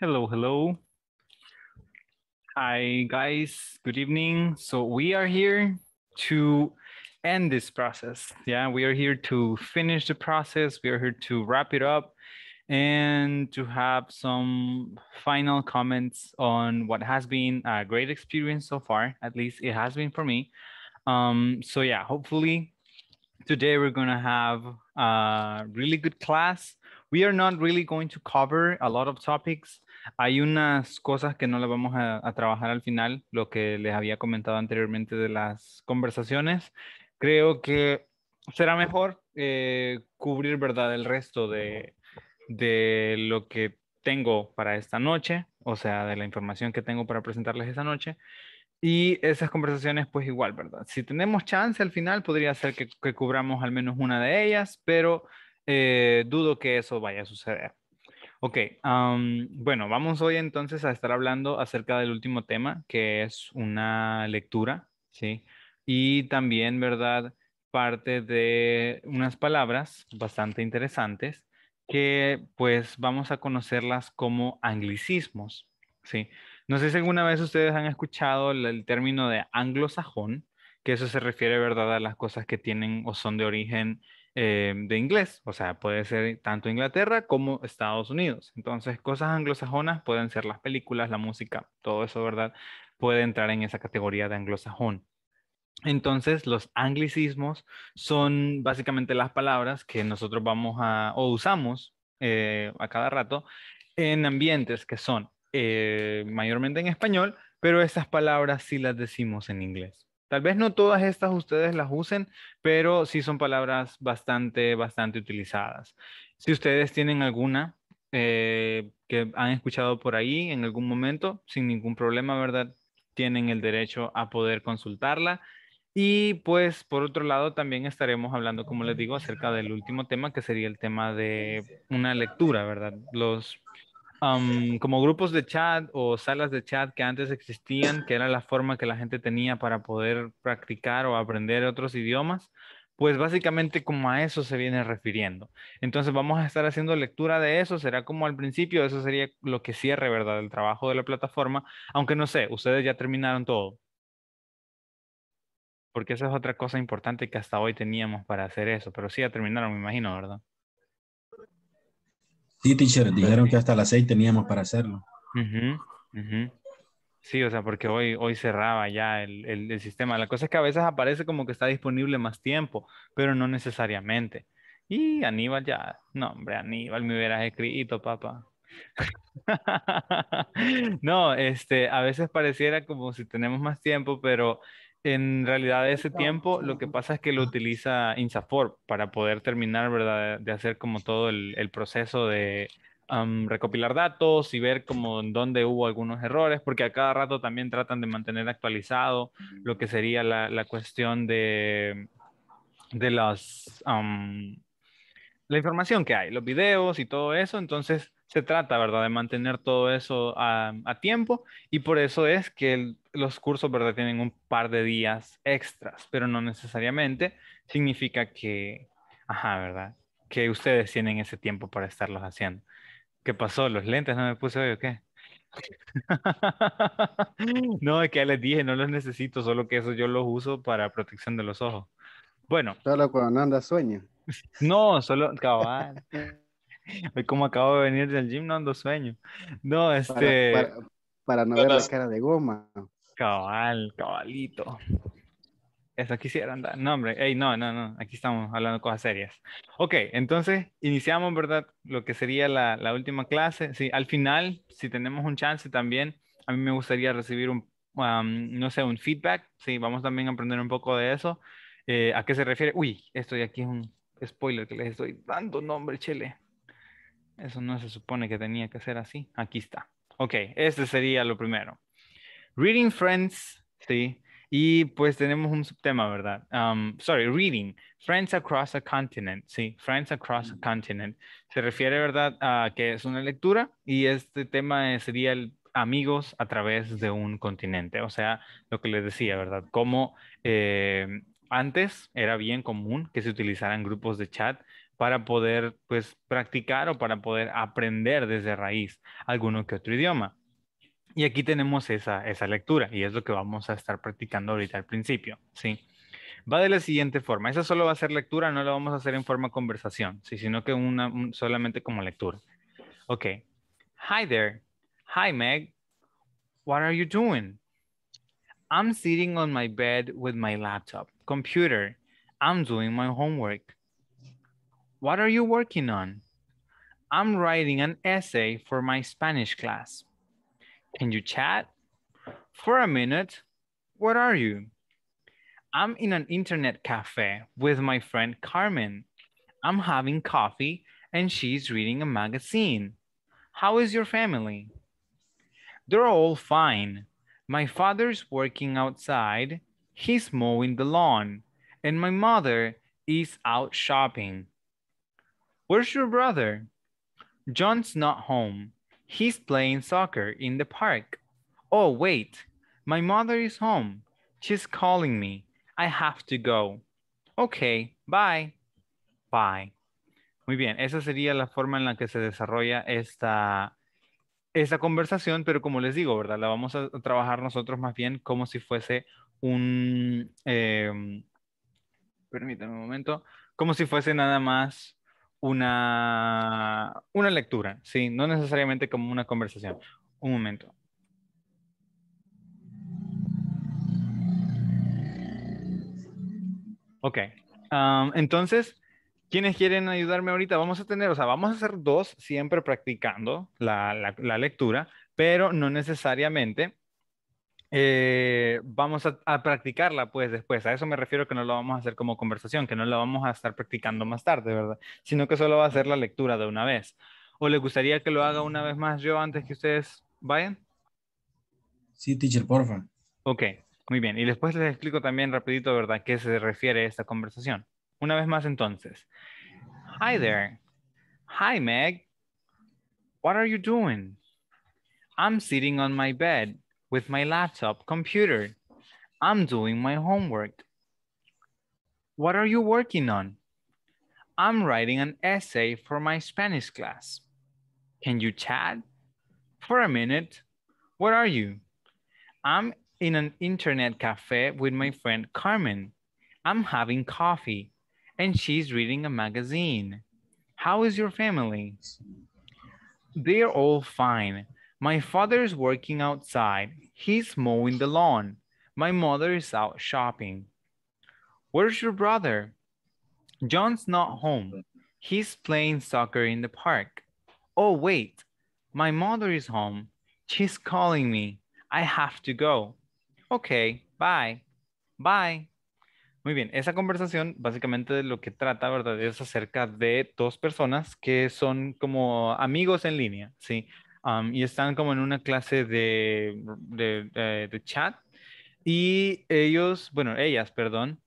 Hello, hello. Hi, guys. Good evening. So we are here to end this process. Yeah, we are here to finish the process. We are here to wrap it up and to have some final comments on what has been a great experience so far. At least it has been for me. Um, so yeah, hopefully today we're going to have a really good class. We are not really going to cover a lot of topics Hay unas cosas que no las vamos a, trabajar al final, lo que les había comentado anteriormente de las conversaciones. Creo que será mejor eh, cubrir, ¿verdad?, el resto de, de lo que tengo para esta noche, o sea, de la información que tengo para presentarles esta noche. Y esas conversaciones, pues igual, ¿verdad? Si tenemos chance al final, podría ser que, cubramos al menos una de ellas, pero eh, dudo que eso vaya a suceder. Ok, bueno, vamos hoy entonces a estar hablando acerca del último tema, que es una lectura, ¿sí? Y también, ¿verdad? Parte de unas palabras bastante interesantes que pues vamos a conocerlas como anglicismos, ¿sí? No sé si alguna vez ustedes han escuchado el término de anglosajón, que eso se refiere, ¿verdad? A las cosas que tienen o son de origen eh, de inglés, o sea, puede ser tanto Inglaterra como Estados Unidos. Entonces, cosas anglosajonas pueden ser las películas, la música, todo eso, ¿verdad? Puede entrar en esa categoría de anglosajón. Entonces, los anglicismos son básicamente las palabras que nosotros vamos a, o usamos eh, a cada rato en ambientes que son eh, mayormente en español, pero esas palabras sí las decimos en inglés. Tal vez no todas estas ustedes las usen, pero sí son palabras bastante, bastante utilizadas. Si ustedes tienen alguna eh, que han escuchado por ahí en algún momento, sin ningún problema, ¿verdad? Tienen el derecho a poder consultarla. Y pues por otro lado también estaremos hablando, como les digo, acerca del último tema, que sería el tema de una lectura, ¿verdad? Los como grupos de chat o salas de chat que antes existían, que era la forma que la gente tenía para poder practicar o aprender otros idiomas, pues básicamente como a eso se viene refiriendo. Entonces vamos a estar haciendo lectura de eso, será como al principio, eso sería lo que cierre, ¿verdad? El trabajo de la plataforma, aunque no sé, ustedes ya terminaron todo. Porque esa es otra cosa importante que hasta hoy teníamos para hacer eso, pero sí ya terminaron, me imagino, ¿verdad? Sí, teacher, dijeron que hasta las seis teníamos para hacerlo. Sí, o sea, porque hoy, hoy cerraba ya el, sistema. La cosa es que a veces aparece como que está disponible más tiempo, pero no necesariamente. Y Aníbal ya, no, hombre, Aníbal me hubieras escrito, papá. no, este, a veces pareciera como si tenemos más tiempo, pero en realidad ese tiempo lo que pasa es que lo utiliza Insafor para poder terminar, ¿verdad? De hacer como todo el, proceso de recopilar datos y ver como en dónde hubo algunos errores, porque a cada rato también tratan de mantener actualizado lo que sería la, cuestión de, de las... la información que hay, los videos y todo eso, entonces se trata, ¿verdad? De mantener todo eso a, tiempo y por eso es que los cursos, ¿verdad? Tienen un par de días extras, pero no necesariamente significa que, ajá, ¿verdad? Que ustedes tienen ese tiempo para estarlos haciendo. ¿Qué pasó? ¿Los lentes no me puse hoy o qué? no, es que ya les dije, no los necesito, solo que eso yo los uso para protección de los ojos. Bueno. Solo cuando anda sueño. No, solo cabal. Hoy como acabo de venir del gym no ando sueño. No, este... Para, no ver la cara de goma. Cabal, cabalito. Eso quisiera andar. No, hombre, no, no, no. Aquí estamos hablando cosas serias. Ok, entonces iniciamos, ¿verdad? Lo que sería la, la última clase. Sí, al final, si tenemos un chance también, a mí me gustaría recibir un, no sé, un feedback. Sí, vamos también a aprender un poco de eso. Eh, ¿A qué se refiere? Uy, esto de aquí es un spoiler que les estoy dando nombre, chile. Eso no se supone que tenía que ser así. Aquí está. Ok, este sería lo primero. Reading Friends, ¿sí? Y pues tenemos un subtema, ¿verdad? Um, sorry, reading. Friends across a continent, ¿sí? Friends across a mm. continent. Se refiere, ¿verdad? A que es una lectura y este tema sería amigos a través de un continente. O sea, lo que les decía, ¿verdad? Como eh, antes era bien común que se utilizaran grupos de chat para poder pues practicar o para poder aprender desde raíz alguno que otro idioma. Y aquí tenemos esa, lectura y es lo que vamos a estar practicando ahorita al principio, ¿sí? Va de la siguiente forma. Esa solo va a ser lectura, no la vamos a hacer en forma conversación, ¿sí? sino que una, solamente como lectura. Ok. Hi there. Hi Meg. What are you doing? I'm sitting on my bed with my laptop, computer. I'm doing my homework. What are you working on? I'm writing an essay for my Spanish class. Can you chat? For a minute, what are you? I'm in an internet cafe with my friend Carmen. I'm having coffee and she's reading a magazine. How is your family? They're all fine. My father's working outside, he's mowing the lawn, and my mother is out shopping. Where's your brother? John's not home. He's playing soccer in the park. Oh, wait. My mother is home. She's calling me. I have to go. Okay, bye. Bye. Muy bien, esa sería la forma en la que se desarrolla esta, esta conversación, pero como les digo, ¿verdad? La vamos a trabajar nosotros más bien como si fuese un... Em, permítanme un momento. Como si fuese nada más una, una lectura, ¿sí? No necesariamente como una conversación. Un momento. Ok. entonces, ¿quiénes quieren ayudarme ahorita? Vamos a tener, o sea, vamos a hacer dos siempre practicando la, la lectura, pero no necesariamente eh, vamos a, practicarla pues después. A eso me refiero que no lo vamos a hacer como conversación, que no la vamos a estar practicando más tarde, ¿verdad? Sino que solo va a ser la lectura de una vez. ¿O le gustaría que lo haga una vez más yo antes que ustedes vayan? Sí, teacher, favor. Ok, muy bien. Y después les explico también rapidito, ¿verdad?, qué se refiere esta conversación. Una vez más entonces. Hi there. Hi, Meg. What are you doing? I'm sitting on my bed. with my laptop computer. I'm doing my homework. What are you working on? I'm writing an essay for my Spanish class. Can you chat? For a minute, where are you? I'm in an internet cafe with my friend Carmen. I'm having coffee and she's reading a magazine. How is your family? They're all fine. My father is working outside. He's mowing the lawn. My mother is out shopping. Where's your brother? John's not home. He's playing soccer in the park. Oh, wait. My mother is home. She's calling me. I have to go. Okay, bye. Bye. Muy bien, esa conversación básicamente de lo que trata, ¿verdad? Es acerca de dos personas que son como amigos en línea, ¿sí? y están como en una clase eh, de, chat y ellos, bueno, ellas, perdón,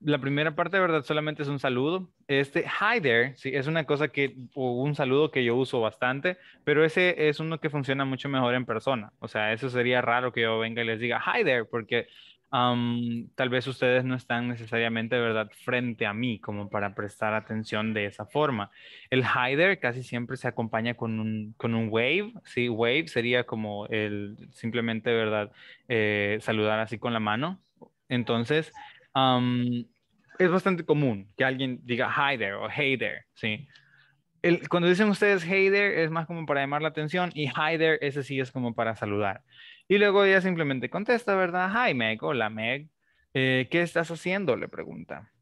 la primera parte de verdad solamente es un saludo. Este hi there, sí, es una cosa que, o un saludo que yo uso bastante, pero ese es uno que funciona mucho mejor en persona. O sea, eso sería raro que yo venga y les diga hi there, porque tal vez ustedes no están necesariamente, ¿verdad?, frente a mí como para prestar atención de esa forma. El hider casi siempre se acompaña con un, wave, ¿sí? Wave sería como el simplemente, ¿verdad?, eh, saludar así con la mano. Entonces, es bastante común que alguien diga hi there o hey there, ¿sí? cuando dicen ustedes hey there es más como para llamar la atención y hi there ese sí es como para saludar. Y luego ella simplemente contesta, ¿verdad? Hi, Meg. Hola, Meg. Eh, ¿Qué estás haciendo? Le pregunta.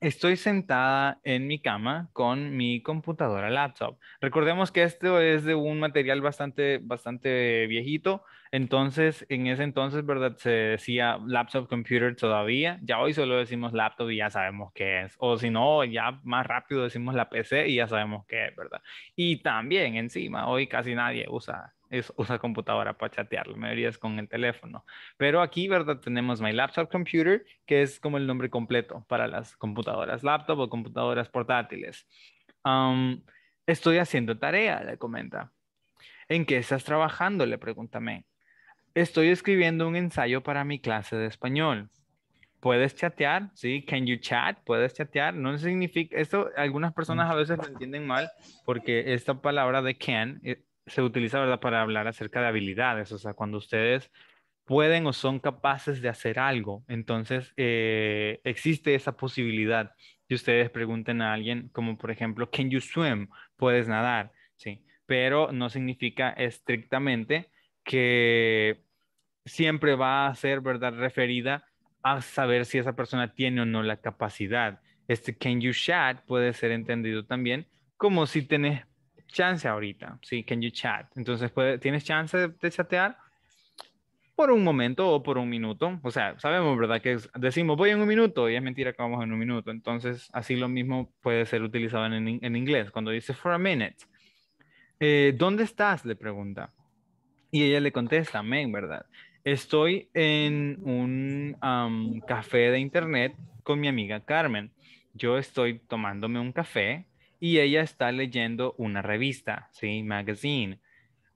Estoy sentada en mi cama con mi computadora laptop. Recordemos que esto es de un material bastante, bastante viejito. Entonces, en ese entonces, ¿verdad? Se decía laptop computer todavía. Ya hoy solo decimos laptop y ya sabemos qué es. O si no, ya más rápido decimos la PC y ya sabemos qué es, ¿verdad? Y también encima, hoy casi nadie usa es, usa computadora para chatear, la mayoría es con el teléfono. Pero aquí, ¿verdad? Tenemos My Laptop Computer, que es como el nombre completo para las computadoras laptop o computadoras portátiles. estoy haciendo tarea, le comenta. ¿En qué estás trabajando? Le pregúntame. Estoy escribiendo un ensayo para mi clase de español. ¿Puedes chatear? Sí, can you chat? ¿Puedes chatear? No significa, esto algunas personas a veces lo entienden mal porque esta palabra de can eh, se utiliza, ¿verdad?, para hablar acerca de habilidades, o sea, cuando ustedes pueden o son capaces de hacer algo, entonces eh, existe esa posibilidad que ustedes pregunten a alguien, como por ejemplo, ¿can you swim? ¿Puedes nadar? Sí, pero no significa estrictamente que siempre va a ser, ¿verdad?, referida a saber si esa persona tiene o no la capacidad. Este can you chat puede ser entendido también como si tenés chance ahorita, ¿sí? Can you chat? Entonces, puede, tienes chance de, chatear por un momento o por un minuto. O sea, sabemos, ¿verdad? Que decimos, voy en un minuto y es mentira que vamos en un minuto. Entonces, así lo mismo puede ser utilizado en, inglés. Cuando dice for a minute, eh, ¿dónde estás? Le pregunta. Y ella le contesta, men, ¿verdad? Estoy en un café de internet con mi amiga Carmen. Yo estoy tomándome un café y ella está leyendo una revista, ¿sí? Magazine.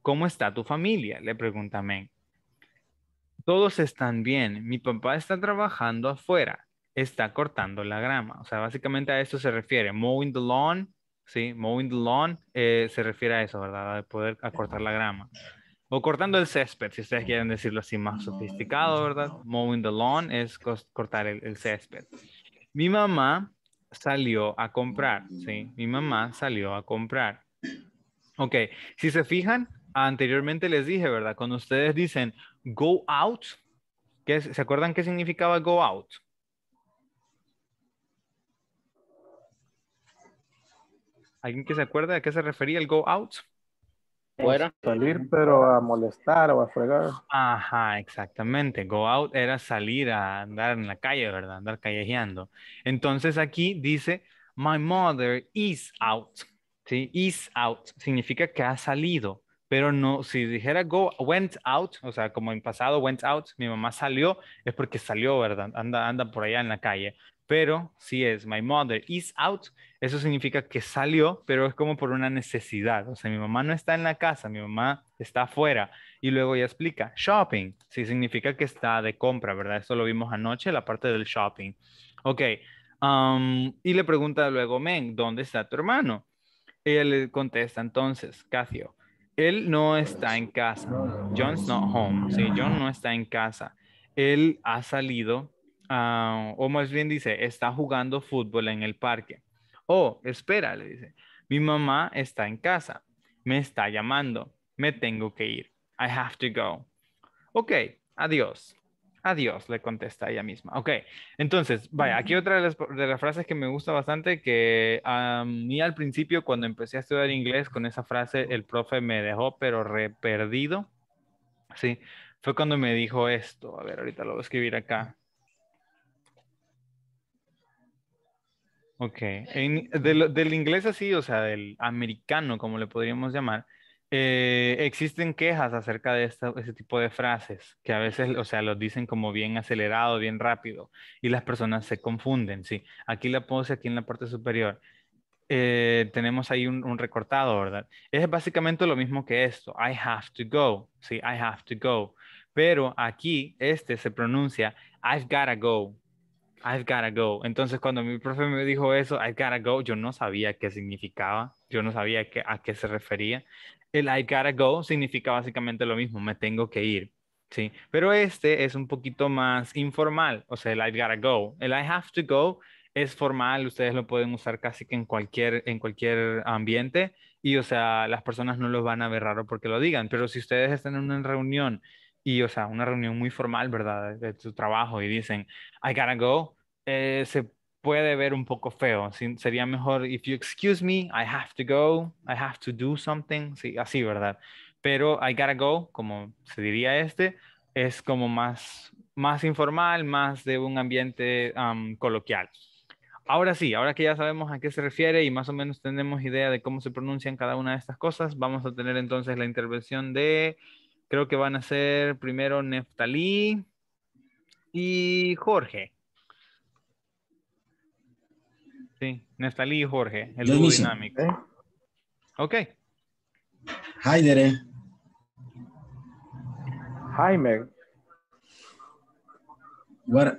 ¿Cómo está tu familia? Le pregunta men. Todos están bien. Mi papá está trabajando afuera. Está cortando la grama. O sea, básicamente a esto se refiere. Mowing the lawn, ¿sí? Mowing the lawn eh, se refiere a eso, ¿verdad? A poder cortar la grama. O cortando el césped, si ustedes quieren decirlo así más sofisticado, ¿verdad? Mowing the lawn es cortar el césped. Mi mamá salió a comprar, ¿sí? Mm. Mi mamá salió a comprar. Ok, si se fijan, anteriormente les dije, ¿verdad? Cuando ustedes dicen go out, ¿qué ¿se acuerdan qué significaba go out? ¿Alguien que se acuerda a qué se refería el go out? fuera. Este, salir, pero a molestar o a fregar. Ajá, exactamente. Go out era salir a andar en la calle, ¿verdad? Andar callejeando. Entonces aquí dice, my mother is out. ¿Sí? Is out significa que ha salido. Pero no, si dijera go, went out, o sea, como en pasado, went out, mi mamá salió, es porque salió, ¿verdad? Anda, anda por allá en la calle pero si es my mother is out, eso significa que salió, pero es como por una necesidad. O sea, mi mamá no está en la casa, mi mamá está afuera. Y luego ya explica, shopping, sí significa que está de compra, ¿verdad? Eso lo vimos anoche, la parte del shopping. Ok, um, y le pregunta luego, men, ¿dónde está tu hermano? Ella le contesta entonces, Cacio, él no está en casa. John's not home. Sí, John no está en casa. Él ha salido Ah, o más bien dice, está jugando fútbol en el parque. o oh, espera, le dice, mi mamá está en casa, me está llamando, me tengo que ir, I have to go. Ok, adiós. Adiós, le contesta ella misma. Ok, entonces, vaya, aquí otra de las, frases que me gusta bastante, que a mí al principio cuando empecé a estudiar inglés con esa frase, el profe me dejó pero re perdido. Sí, fue cuando me dijo esto. A ver, ahorita lo voy a escribir acá. Ok, en, del, inglés así, o sea, del americano, como le podríamos llamar, eh, existen quejas acerca de este ese tipo de frases, que a veces, o sea, los dicen como bien acelerado, bien rápido, y las personas se confunden, sí. Aquí la pose, aquí en la parte superior, eh, tenemos ahí un, un, recortado, ¿verdad? Es básicamente lo mismo que esto, I have to go, sí, I have to go, pero aquí este se pronuncia, I've gotta go, I've gotta go. Entonces, cuando mi profe me dijo eso, I've gotta go, yo no sabía qué significaba, yo no sabía a qué se refería. El I've gotta go significa básicamente lo mismo, me tengo que ir, ¿sí? Pero este es un poquito más informal, o sea, el I've gotta go. El I have to go es formal, ustedes lo pueden usar casi que en cualquier, en cualquier ambiente y, o sea, las personas no los van a ver raro porque lo digan, pero si ustedes están en una reunión y, o sea, una reunión muy formal, ¿verdad? De, tu trabajo y dicen, I gotta go, eh, se puede ver un poco feo. Si, sería mejor, if you excuse me, I have to go, I have to do something, sí, así, ¿verdad? Pero I gotta go, como se diría este, es como más, más informal, más de un ambiente coloquial. Ahora sí, ahora que ya sabemos a qué se refiere y más o menos tenemos idea de cómo se pronuncian cada una de estas cosas, vamos a tener entonces la intervención de Creo que van a ser primero Neftalí y Jorge. Sí, Neftalí y Jorge, el dynamic. dinámico. Hi ¿eh? Ok. Hi, ¿eh? Jaime. What,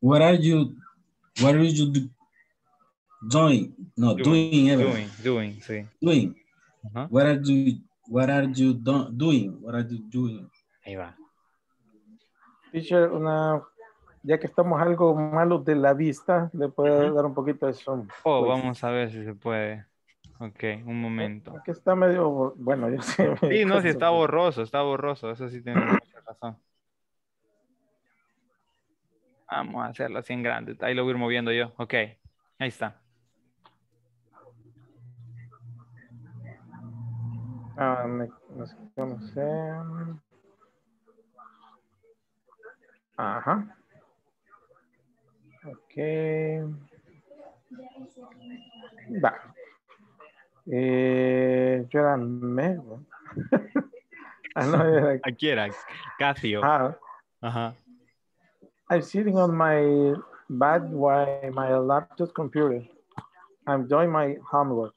what are you, what are you do, doing? No, doing, doing, everything. Eh, doing, doing, sí. Doing. Uh -huh. What are you What are you doing? What are you doing? Ahí va. Teacher, una, ya que estamos algo malos de la vista, le puedo dar un poquito de zoom. Oh, vamos a ver si se puede. Ok, un momento. Aquí está medio, bueno, yo sé. Sí, no, sí está borroso, está borroso, eso sí tiene mucha razón. Vamos a hacerlo así en grande, ahí lo voy a ir moviendo yo, ok, ahí está. Ah, Ajá. Ok. Va. Eh, yo era Mego. ah, no, era... Aquí era Casio. Ah. Ajá. I'm sitting on my bed while my laptop computer. I'm doing my homework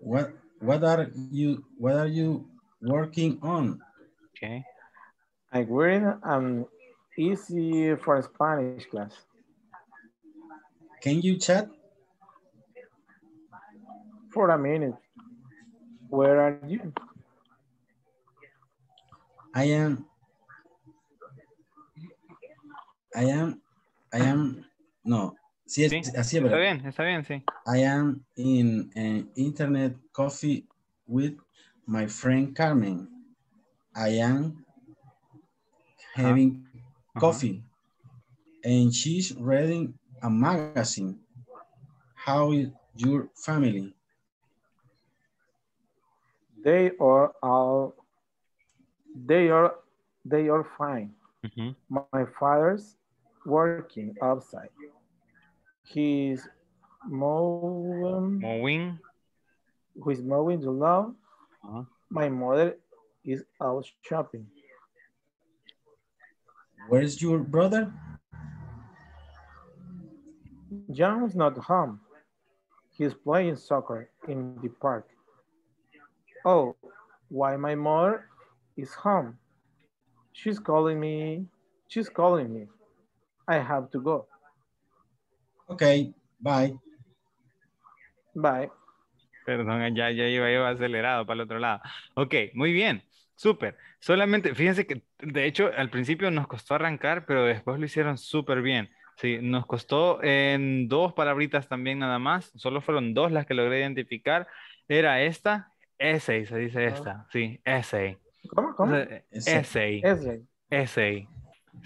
what what are you what are you working on? Okay. I read um easy for Spanish class. Can you chat? For a minute. Where are you? I am I am I am no Sí, sí, así es, Está bien, está bien, sí. I am in an eh, internet coffee with my friend Carmen. I am having uh -huh. coffee and she's reading a magazine. How is your family? They are all they are they are fine. Mm -hmm. My father's working outside. He's mowing, mowing. Who is mowing the lawn. Uh -huh. My mother is out shopping. Where is your brother? John's not home. He's playing soccer in the park. Oh, why my mother is home. She's calling me. She's calling me. I have to go. Ok, bye. Bye. Perdón, ya, ya iba, acelerado para el otro lado. Ok, muy bien. Súper. Solamente, fíjense que de hecho al principio nos costó arrancar, pero después lo hicieron súper bien. Sí, nos costó en dos palabritas también nada más. Solo fueron dos las que logré identificar. Era esta, ese, se dice ah. esta. Sí, ese ¿Cómo? ¿Cómo?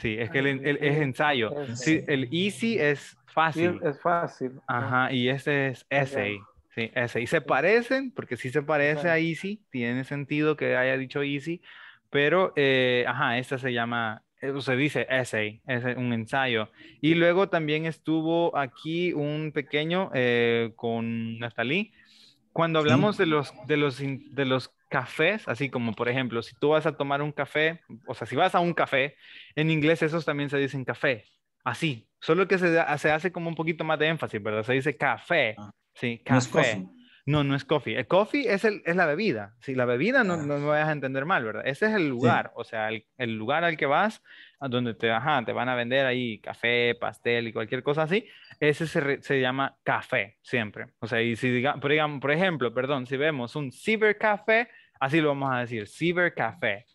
Sí, es que el, ah, es ensayo. Sí, el easy es fácil. es fácil. Ajá, y este es ah, essay. Sí, ese. Y se parecen, porque sí se parece a Easy, tiene sentido que haya dicho Easy, pero, eh, ajá, esta se llama, eh, se dice essay, es un ensayo. Y luego también estuvo aquí un pequeño eh, con Natalie. Cuando hablamos de, los, de, los, de los cafés, así como por ejemplo, si tú vas a tomar un café, o sea, si vas a un café, en inglés esos también se dicen café, así, solo que se, se hace como un poquito más de énfasis, ¿verdad? Se dice café, ah, sí, café. No no, es coffee. El coffee es, el, es la bebida. Si sí, la bebida no, ah. no me vayas a entender mal, ¿verdad? Ese es el lugar, o sea, el, el, lugar al que vas, a donde te, ajá, te van a vender ahí café, pastel y cualquier cosa así. Ese se, se llama café siempre. O sea, y si por, digamos, por ejemplo, perdón, si vemos un cibercafé, así lo vamos a decir, café.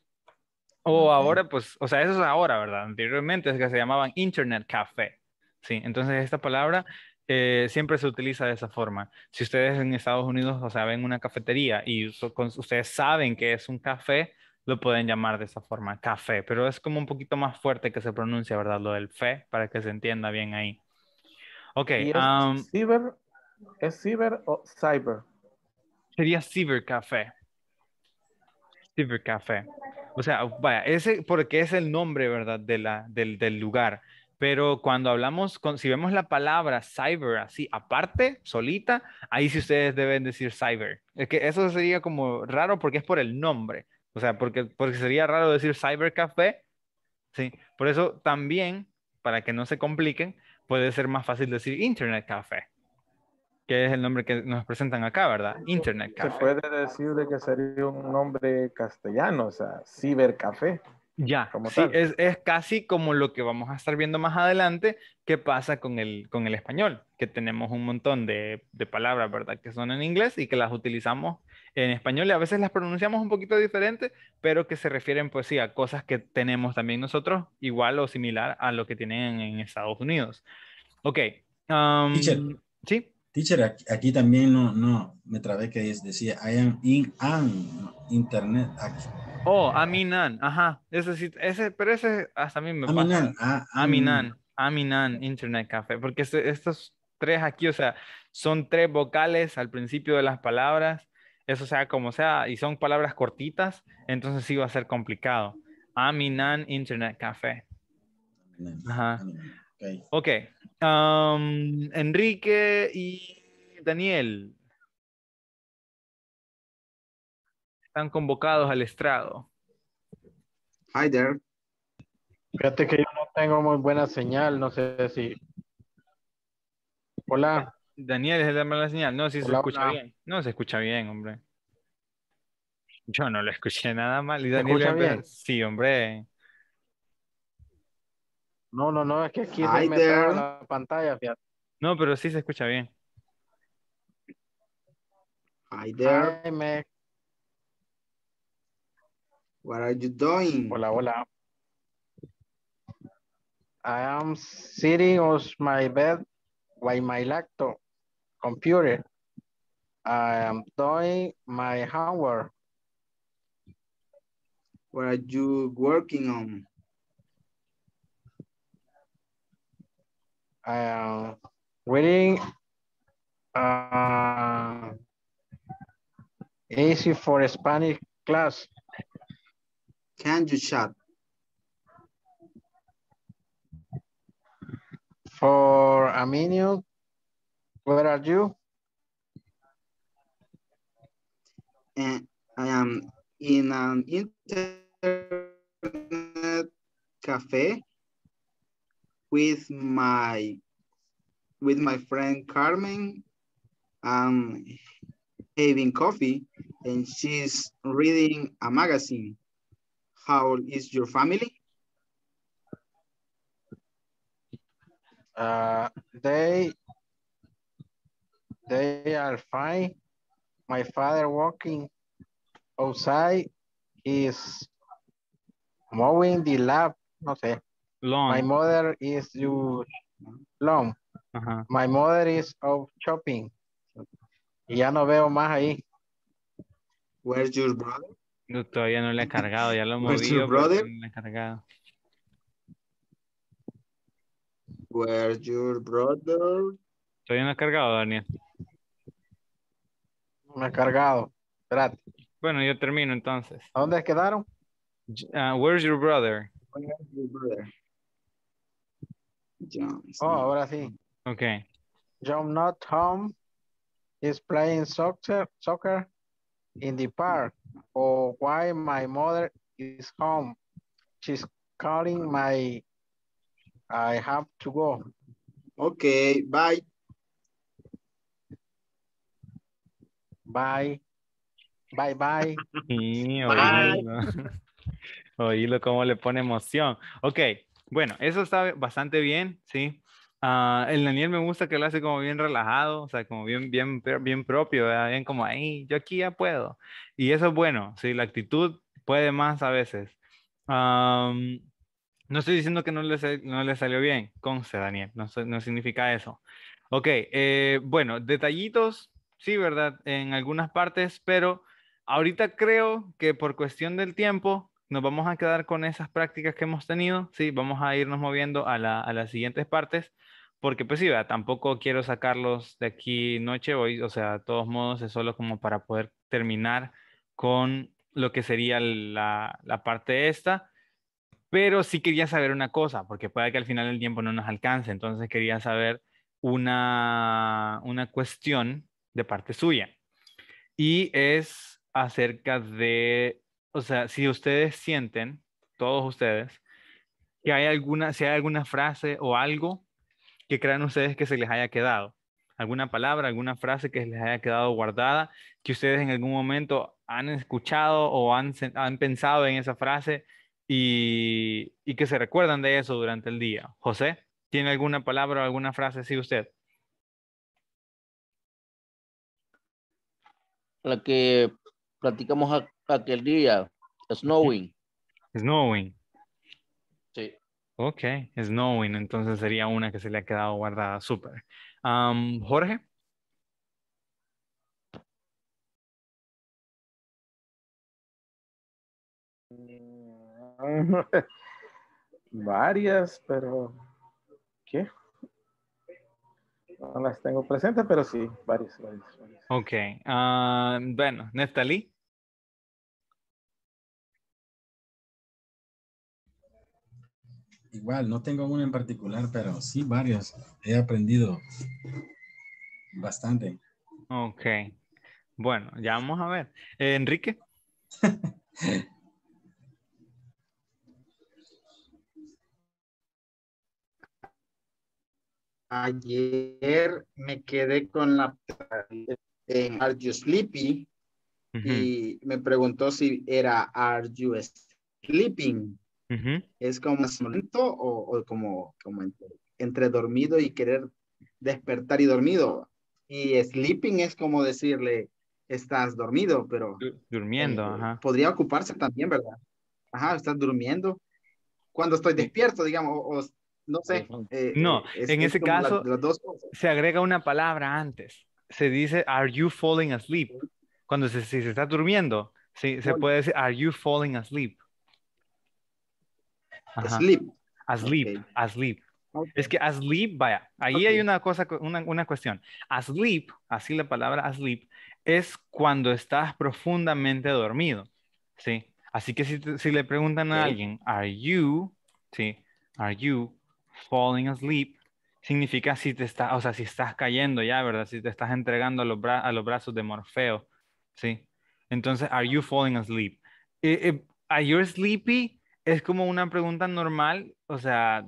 O ahora, pues, o sea, eso es ahora, ¿verdad? Anteriormente es que se llamaban Internet Café. Sí, entonces esta palabra eh, siempre se utiliza de esa forma. Si ustedes en Estados Unidos, o sea, ven una cafetería y ustedes saben que es un café, lo pueden llamar de esa forma, café, pero es como un poquito más fuerte que se pronuncia, ¿verdad? Lo del fe, para que se entienda bien ahí. Ok. es, um, ciber, ¿Es ciber o cyber? Sería cibercafé. Café. O sea, vaya, ese porque es el nombre, ¿verdad? De la, del, del lugar. Pero cuando hablamos, con, si vemos la palabra cyber así, aparte, solita, ahí sí ustedes deben decir cyber. Es que eso sería como raro porque es por el nombre. O sea, porque, porque sería raro decir cyber café. Sí. Por eso también, para que no se compliquen, puede ser más fácil decir internet café que es el nombre que nos presentan acá, ¿verdad? Internet Café. Se puede decir de que sería un nombre castellano, o sea, cibercafé. Ya, como sí, es, es, casi como lo que vamos a estar viendo más adelante, qué pasa con el, con el español, que tenemos un montón de, de, palabras, ¿verdad? Que son en inglés y que las utilizamos en español y a veces las pronunciamos un poquito diferente, pero que se refieren pues sí a cosas que tenemos también nosotros, igual o similar a lo que tienen en Estados Unidos. Ok. Um, sí. Teacher, aquí, también no, no, me trabé que es, decía, I am in an internet. Aquí. Oh, Aminan, ajá. Ese sí, ese, pero ese hasta a mí me Aminan, pasa. Aminan, Aminan ah, Internet Café, porque este, estos tres aquí, o sea, son tres vocales al principio de las palabras, eso sea como sea, y son palabras cortitas, entonces sí va a ser complicado. Aminan Internet Café. Ajá. Ok. okay. Um, Enrique y Daniel están convocados al estrado. Hi there. Fíjate que yo no tengo muy buena señal, no sé si. Hola. Daniel es la de mala señal. No, si sí se escucha bien. No se escucha bien, hombre. Yo no lo escuché nada mal. ¿Y Daniel? Bien? Sí, hombre. No, no, no, es que aquí Hi se me la pantalla, No, pero sí se escucha bien. Hi there. What are you doing? Hola, hola. I am sitting on my bed by my laptop computer. I am doing my homework. What are you working on? I am reading uh, easy uh, for Spanish class. Can you chat? For a minute, where are you? And eh, I am in an internet cafe with my with my friend Carmen um, having coffee and she's reading a magazine. How is your family? Uh, they they are fine. My father walking outside is mowing the lab, no sé. Long. My mother is you long. My mother is of shopping. Y Ya no veo más ahí. Where's your brother? No, todavía no le he cargado, ya lo he Where's Your brother? No le he cargado. Where's your brother? Todavía no he cargado, Daniel. No he cargado. Espérate. Bueno, yo termino entonces. ¿A dónde quedaron? Ah, where's your brother? Where's your brother? Este. oh, ahora sí. Ok. John not home is playing soccer, soccer in the park. Or oh, why my mother is home. She's calling my, I have to go. Okay, bye. Bye. Bye, bye. Sí, oílo. oílo cómo le pone emoción. Ok, bueno, eso está bastante bien, sí. Ah, el Daniel me gusta que lo hace como bien relajado, o sea, como bien, bien, bien propio, ¿verdad? bien como, ahí, yo aquí ya puedo. Y eso es bueno, sí, la actitud puede más a veces. no estoy diciendo que no le, salió bien, conste, Daniel, no, significa eso. Ok, eh, bueno, detallitos, sí, ¿verdad? En algunas partes, pero ahorita creo que por cuestión del tiempo nos vamos a quedar con esas prácticas que hemos tenido, sí, vamos a irnos moviendo a, las siguientes partes, porque pues sí, tampoco quiero sacarlos de aquí noche hoy, o sea, de todos modos es solo como para poder terminar con lo que sería la, la parte esta, pero sí quería saber una cosa, porque puede que al final el tiempo no nos alcance, entonces quería saber una, una cuestión de parte suya, y es acerca de o sea, si ustedes sienten, todos ustedes, que hay alguna, si hay alguna frase o algo que crean ustedes que se les haya quedado, alguna palabra, alguna frase que les haya quedado guardada, que ustedes en algún momento han escuchado o han, pensado en esa frase y, que se recuerdan de eso durante el día. José, ¿tiene alguna palabra o alguna frase así usted? La que platicamos aquel día. Snowing. Snowing. Sí. Ok, snowing. Entonces sería una que se le ha quedado guardada. Súper. Jorge. Varias, pero ¿qué? No las tengo presentes, pero sí, varias, Ok. Ah, bueno, Neftalí. Igual, no tengo uno en particular, pero sí varios. He aprendido bastante. Ok. Bueno, ya vamos a ver. Eh, Enrique. Ayer me quedé con la en eh, Are You Sleepy y me preguntó si era Are You Sleeping es como o, como, entre, dormido y querer despertar y dormido. Y sleeping es como decirle, estás dormido, pero... Durmiendo, eh, Podría ocuparse también, ¿verdad? Ajá, estás durmiendo. Cuando estoy despierto, digamos, no sé. Eh, no, eh, en ese caso se agrega una palabra antes. Se dice, are you falling asleep? Cuando se, si se está durmiendo, se puede decir, are you falling asleep? Asleep, Asleep, asleep. Es que asleep, vaya, ahí hay una cosa, una, una, cuestión. Asleep, así la palabra asleep, es cuando estás profundamente dormido, ¿sí? Así que si, le preguntan a alguien, are you, ¿sí? Are you falling asleep? Significa si te estás, o sea, si estás cayendo ya, ¿verdad? Si te estás entregando a los, brazos de Morfeo, ¿sí? Entonces, are you falling asleep? Eh, eh, are you sleepy? es como una pregunta normal, o sea,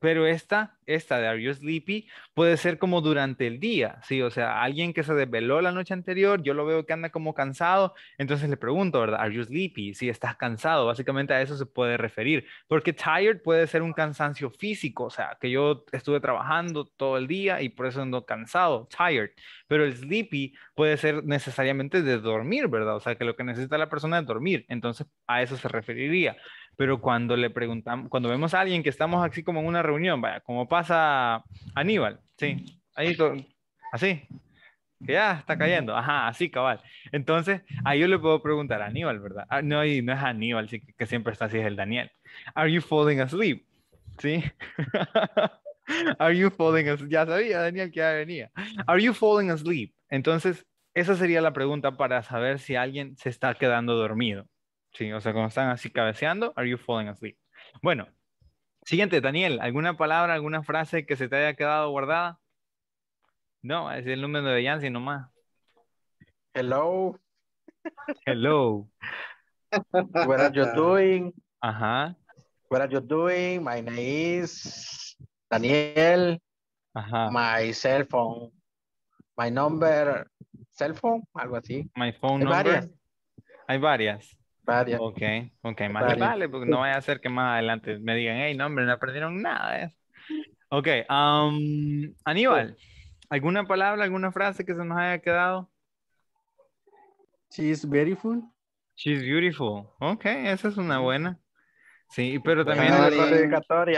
pero esta, esta de Are You Sleepy, puede ser como durante el día, ¿sí? O sea, alguien que se desveló la noche anterior, yo lo veo que anda como cansado, entonces le pregunto, ¿verdad? Are You Sleepy? Si estás cansado, básicamente a eso se puede referir, porque tired puede ser un cansancio físico, o sea, que yo estuve trabajando todo el día y por eso ando cansado, tired, pero el sleepy puede ser necesariamente de dormir, ¿verdad? O sea, que lo que necesita la persona es dormir, entonces a eso se referiría pero cuando le preguntamos, cuando vemos a alguien que estamos así como en una reunión, vaya, como pasa Aníbal, sí, ahí así, que ya está cayendo, ajá, así cabal. Entonces, ahí yo le puedo preguntar a Aníbal, ¿verdad? Ah, no, y no es Aníbal, sí, que siempre está así, es el Daniel. Are you falling asleep? Sí. Are you falling asleep? Ya sabía, Daniel, que ya venía. Are you falling asleep? Entonces, esa sería la pregunta para saber si alguien se está quedando dormido. Sí, o sea, cuando están así cabeceando, are you falling asleep? Bueno, siguiente, Daniel, ¿alguna palabra, alguna frase que se te haya quedado guardada? No, es el número de Yancy nomás. Hello. Hello. What are you doing? Ajá. What are you doing? My name is Daniel. Ajá. My cell phone. My number, cell phone, algo así. My phone Hay varias. Hay varias. Ok, ok, más vale, porque no vaya a ser que más adelante me digan, hey, no, hombre, no aprendieron nada de eso. Ok, um, Aníbal, ¿alguna palabra, alguna frase que se nos haya quedado? she She's beautiful. is beautiful. Ok, esa es una buena. Sí, pero también.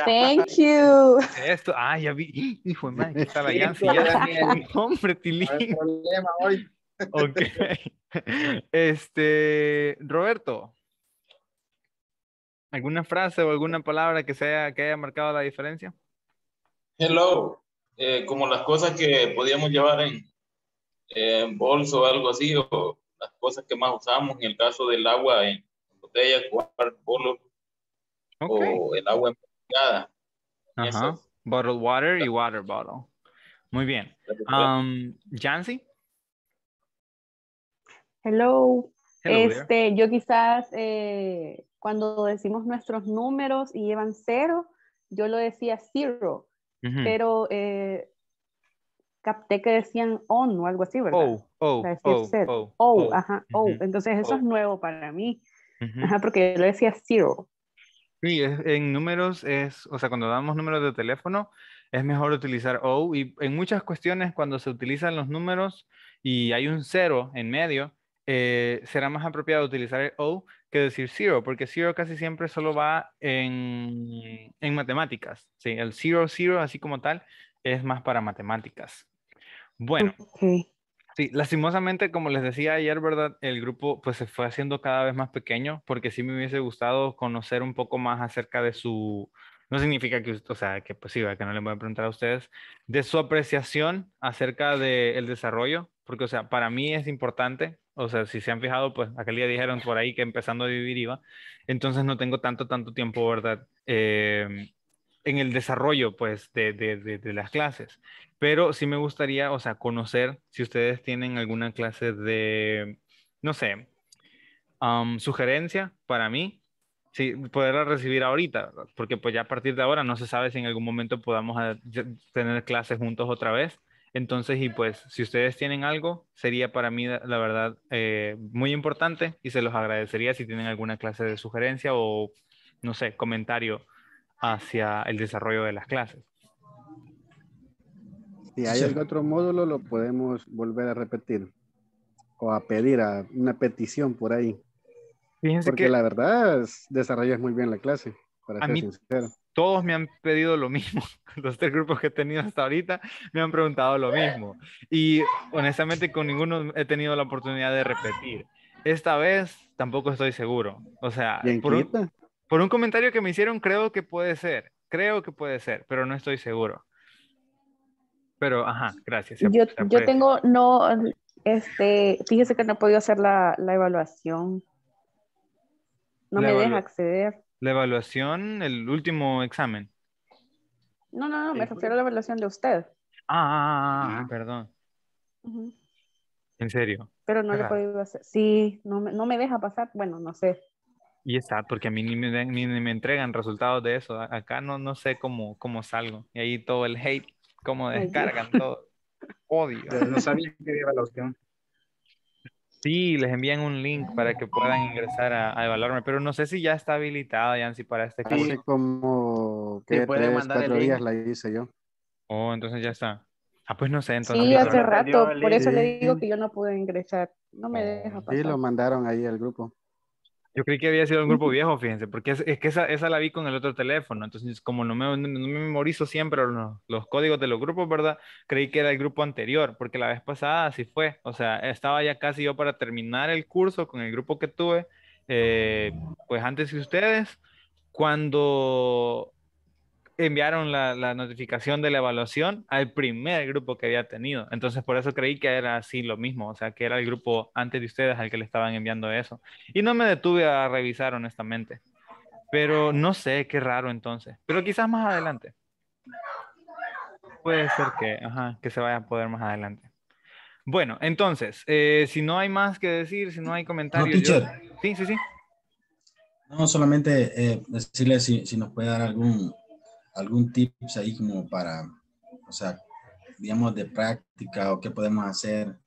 Thank you. Esto, ah, ya vi. Hijo de madre, que estaba Ya, hombre, Tilín. No hay problema hoy. Ok. Este, Roberto, ¿alguna frase o alguna palabra que, sea, que haya marcado la diferencia? Hello, eh, como las cosas que podíamos llevar en, bolso o algo así, o las cosas que más usamos, en el caso del agua en botella, cuarto, bolo, o el agua embotellada. Ajá, Bottle water y water bottle. Muy bien. Um, Jancy. Hello. este, yo quizás eh, cuando decimos nuestros números y llevan cero, yo lo decía zero, pero eh, capté que decían on o algo así, ¿verdad? Oh, oh, o, oh, oh, oh, ajá, Entonces eso es nuevo para mí, ajá, porque yo lo decía zero. Sí, en números es, o sea, cuando damos números de teléfono, es mejor utilizar O y en muchas cuestiones cuando se utilizan los números y hay un cero en medio, eh, será más apropiado utilizar el O que decir zero, porque zero casi siempre solo va en, en matemáticas. ¿sí? El zero, zero, así como tal, es más para matemáticas. Bueno. Sí, lastimosamente, como les decía ayer, ¿verdad? El grupo pues se fue haciendo cada vez más pequeño, porque sí me hubiese gustado conocer un poco más acerca de su, no significa que, o sea, que pues sí, que no le voy a preguntar a ustedes, de su apreciación acerca del desarrollo, porque, o sea, para mí es importante o sea, si se han fijado, pues aquel día dijeron por ahí que empezando a vivir iba. Entonces no tengo tanto, tanto tiempo, ¿verdad? Em, en el desarrollo, pues, de, las clases. Pero sí me gustaría, o sea, conocer si ustedes tienen alguna clase de, no sé, sugerencia para mí, si poderla recibir ahorita, porque pues ya a partir de ahora no se sabe si en algún momento podamos eh, tener clases juntos otra vez. Entonces, y pues, si ustedes tienen algo, sería para mí, la verdad, eh, muy importante y se los agradecería si tienen alguna clase de sugerencia o, no sé, comentario hacia el desarrollo de las clases. Si hay algún otro módulo, lo podemos volver a repetir o a pedir a una petición por ahí. Porque la verdad, desarrollas muy bien la clase a mí, Todos me han pedido lo mismo. Los tres grupos que he tenido hasta ahorita me han preguntado lo mismo. Y honestamente con ninguno he tenido la oportunidad de repetir. Esta vez tampoco estoy seguro. O sea, por un, comentario que me hicieron creo que puede ser. Creo que puede ser, pero no estoy seguro. Pero, ajá, gracias. Yo, tengo, no, este, fíjese que no he podido hacer la, la evaluación. No me deja acceder. La evaluación, el último examen. No, no, no, me este. refiero a la evaluación de usted. Ah, perdón. En serio. Pero no le he podido hacer. Sí, no, me deja pasar. Bueno, no sé. Y está, porque a mí ni me, entregan resultados de eso. Acá no, no sé cómo, cómo salgo. Y ahí todo el hate, cómo descargan todo. Odio. no sabía que la opción Sí, les envían un link para que puedan ingresar a, evaluarme, pero no sé si ya está habilitada, Yancy, para este caso. Sí, como que tres, cuatro días la hice yo. Oh, entonces ya está. Ah, pues no sé, entonces. Sí, hace rato, por eso le digo que yo no pude ingresar. No me deja pasar. Sí, lo mandaron ahí al grupo. Yo creí que había sido un grupo viejo, fíjense, porque es, que esa, la vi con el otro teléfono, entonces como no me, no, memorizo siempre los, los, códigos de los grupos, ¿verdad? Creí que era el grupo anterior, porque la vez pasada así fue, o sea, estaba ya casi yo para terminar el curso con el grupo que tuve, eh, pues antes que ustedes, cuando enviaron la, notificación de la evaluación al primer grupo que había tenido. Entonces, por eso creí que era así lo mismo, o sea, que era el grupo antes de ustedes al que le estaban enviando eso. Y no me detuve a revisar, honestamente. Pero no sé, qué raro entonces. Pero quizás más adelante. Puede ser que, que se vaya a poder más adelante. Bueno, entonces, eh, si no hay más que decir, si no hay comentarios. No, Sí, sí, sí. No, solamente eh, decirle si, si, nos puede dar algún algún tips ahí como para, o sea, digamos de práctica o qué podemos hacer?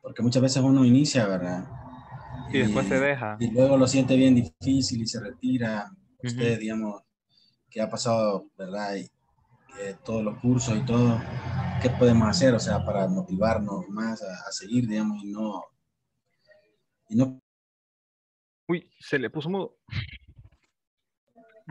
Porque muchas veces uno inicia, ¿verdad? Y, después se deja. Y luego lo siente bien difícil y se retira. Usted, digamos, que ha pasado, ¿verdad? Y, todos los cursos y todo, ¿qué podemos hacer? O sea, para motivarnos más a, seguir, digamos, y no, y no... Uy, se le puso modo.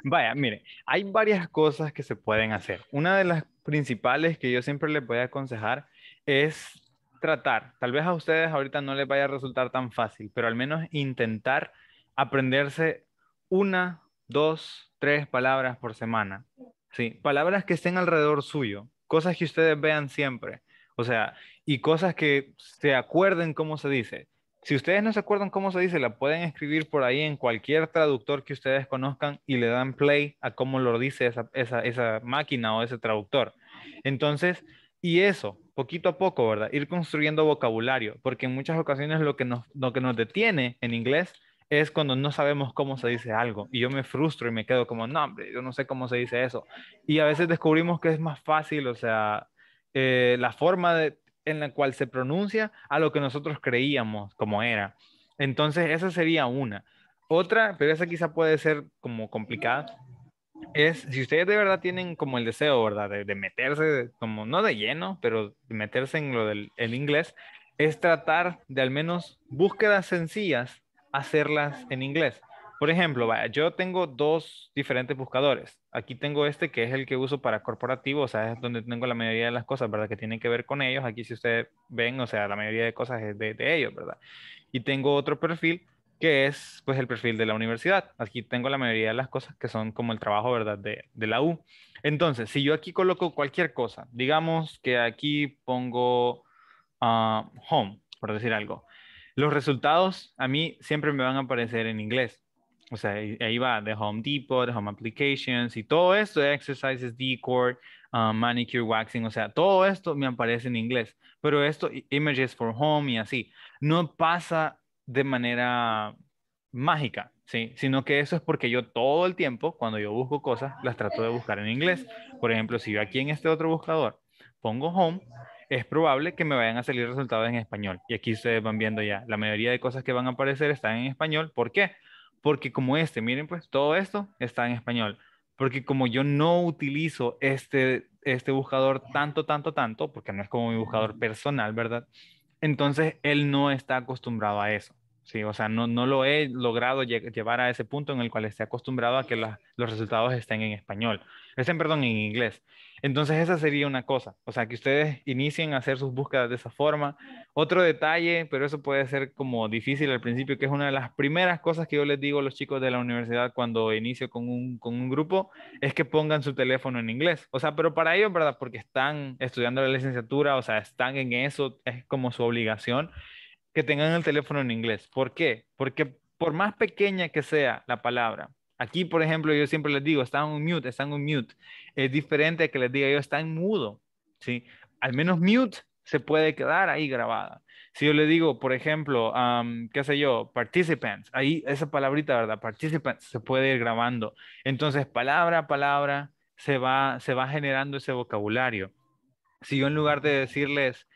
Vaya, mire, hay varias cosas que se pueden hacer. Una de las principales que yo siempre les voy a aconsejar es tratar, tal vez a ustedes ahorita no les vaya a resultar tan fácil, pero al menos intentar aprenderse una, dos, tres palabras por semana. Sí, palabras que estén alrededor suyo, cosas que ustedes vean siempre, o sea, y cosas que se acuerden cómo se dice. Si ustedes no se acuerdan cómo se dice, la pueden escribir por ahí en cualquier traductor que ustedes conozcan y le dan play a cómo lo dice esa, máquina o ese traductor. Entonces, y eso, poquito a poco, ¿verdad? Ir construyendo vocabulario, porque en muchas ocasiones lo que nos, lo que nos detiene en inglés es cuando no sabemos cómo se dice algo y yo me frustro y me quedo como, no, hombre, yo no sé cómo se dice eso. Y a veces descubrimos que es más fácil, o sea, eh, la forma de en la cual se pronuncia a lo que nosotros creíamos como era. Entonces, esa sería una. Otra, pero esa quizá puede ser como complicada, es si ustedes de verdad tienen como el deseo, ¿verdad? De, meterse, como no de lleno, pero de meterse en lo del en inglés, es tratar de al menos búsquedas sencillas, hacerlas en inglés. Por ejemplo, vaya, yo tengo dos diferentes buscadores. Aquí tengo este que es el que uso para corporativo, o sea, es donde tengo la mayoría de las cosas, ¿verdad? Que tienen que ver con ellos. Aquí si ustedes ven, o sea, la mayoría de cosas es de, ellos, ¿verdad? Y tengo otro perfil que es pues el perfil de la universidad. Aquí tengo la mayoría de las cosas que son como el trabajo, ¿verdad? De, la U. Entonces, si yo aquí coloco cualquier cosa, digamos que aquí pongo ah, home, por decir algo, los resultados a mí siempre me van a aparecer en inglés. O sea, ahí va de Home Depot, de Home Applications y todo esto exercises, decor, ah, manicure, waxing. O sea, todo esto me aparece en inglés. Pero esto, images for home y así, no pasa de manera mágica, ¿sí? Sino que eso es porque yo todo el tiempo, cuando yo busco cosas, las trato de buscar en inglés. Por ejemplo, si yo aquí en este otro buscador pongo home, es probable que me vayan a salir resultados en español. Y aquí ustedes van viendo ya, la mayoría de cosas que van a aparecer están en español. ¿Por qué? porque como este, miren pues, todo esto está en español, porque como yo no utilizo este, este buscador tanto, tanto, tanto, porque no es como mi buscador personal, ¿verdad? Entonces él no está acostumbrado a eso. Sí, o sea, no, no lo he logrado llevar a ese punto en el cual esté acostumbrado a que los resultados estén en español, estén, perdón, en inglés. Entonces esa sería una cosa, o sea, que ustedes inicien a hacer sus búsquedas de esa forma. Otro detalle, pero eso puede ser como difícil al principio, que es una de las primeras cosas que yo les digo a los chicos de la universidad cuando inicio con un, grupo, es que pongan su teléfono en inglés. O sea, pero para ellos, ¿verdad? Porque están estudiando la licenciatura, o sea, están en eso, es como su obligación que tengan el teléfono en inglés. ¿Por qué? Porque por más pequeña que sea la palabra, Aquí, por ejemplo, yo siempre les digo, están en mute, están en mute. Es diferente que les diga yo, están mudo, ¿sí? Al menos mute se puede quedar ahí grabada. Si yo le digo, por ejemplo, qué sé yo, participants, ahí esa palabrita, ¿verdad? Participants se puede ir grabando. Entonces, palabra a palabra se va, se va generando ese vocabulario. Si yo en lugar de decirles,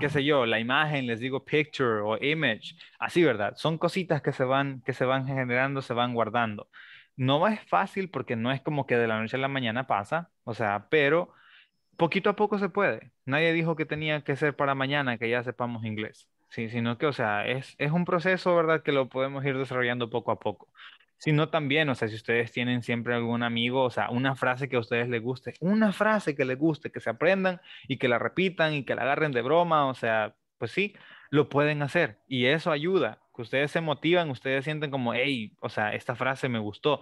qué sé yo, la imagen, les digo picture o image, así, ¿verdad? Son cositas que se van, que se van generando, se van guardando. No es fácil porque no es como que de la noche a la mañana pasa, o sea, pero poquito a poco se puede. Nadie dijo que tenía que ser para mañana que ya sepamos inglés. Sí, sino que, o sea, es un proceso, ¿verdad? Que lo podemos ir desarrollando poco a poco sino también, o sea, si ustedes tienen siempre algún amigo, o sea, una frase que a ustedes les guste, una frase que les guste, que se aprendan y que la repitan y que la agarren de broma, o sea, pues sí, lo pueden hacer y eso ayuda, que ustedes se motivan, ustedes sienten como, hey, o sea, esta frase me gustó.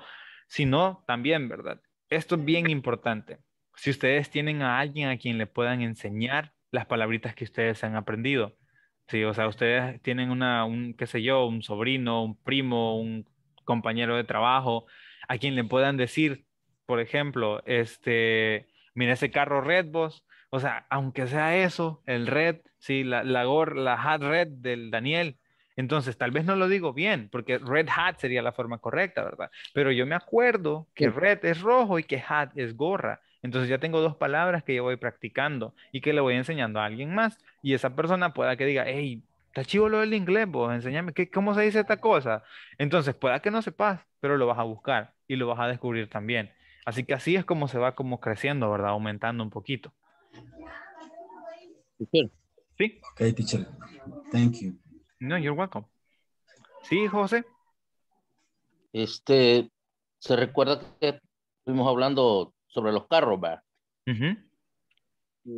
Si no, también, ¿verdad? Esto es bien importante. Si ustedes tienen a alguien a quien le puedan enseñar las palabritas que ustedes han aprendido, Sí, o sea, ustedes tienen una, un, qué sé yo, un sobrino, un primo, un compañero de trabajo, a quien le puedan decir, por ejemplo, este, mira ese carro Red Boss, o sea, aunque sea eso, el Red, sí, la, la, la Hat Red del Daniel, entonces, tal vez no lo digo bien, porque red hat sería la forma correcta, ¿verdad? Pero yo me acuerdo que red es rojo y que hat es gorra. Entonces ya tengo dos palabras que yo voy practicando y que le voy enseñando a alguien más. Y esa persona pueda que diga, hey, está chivo lo del inglés, vos, enséñame qué, cómo se dice esta cosa. Entonces, pueda que no sepas, pero lo vas a buscar y lo vas a descubrir también. Así que así es como se va como creciendo, ¿verdad? Aumentando un poquito. Sí. Ok, teacher. Thank you. No, you're welcome. Sí, José. Este, se recuerda que estuvimos hablando sobre los carros, ¿verdad?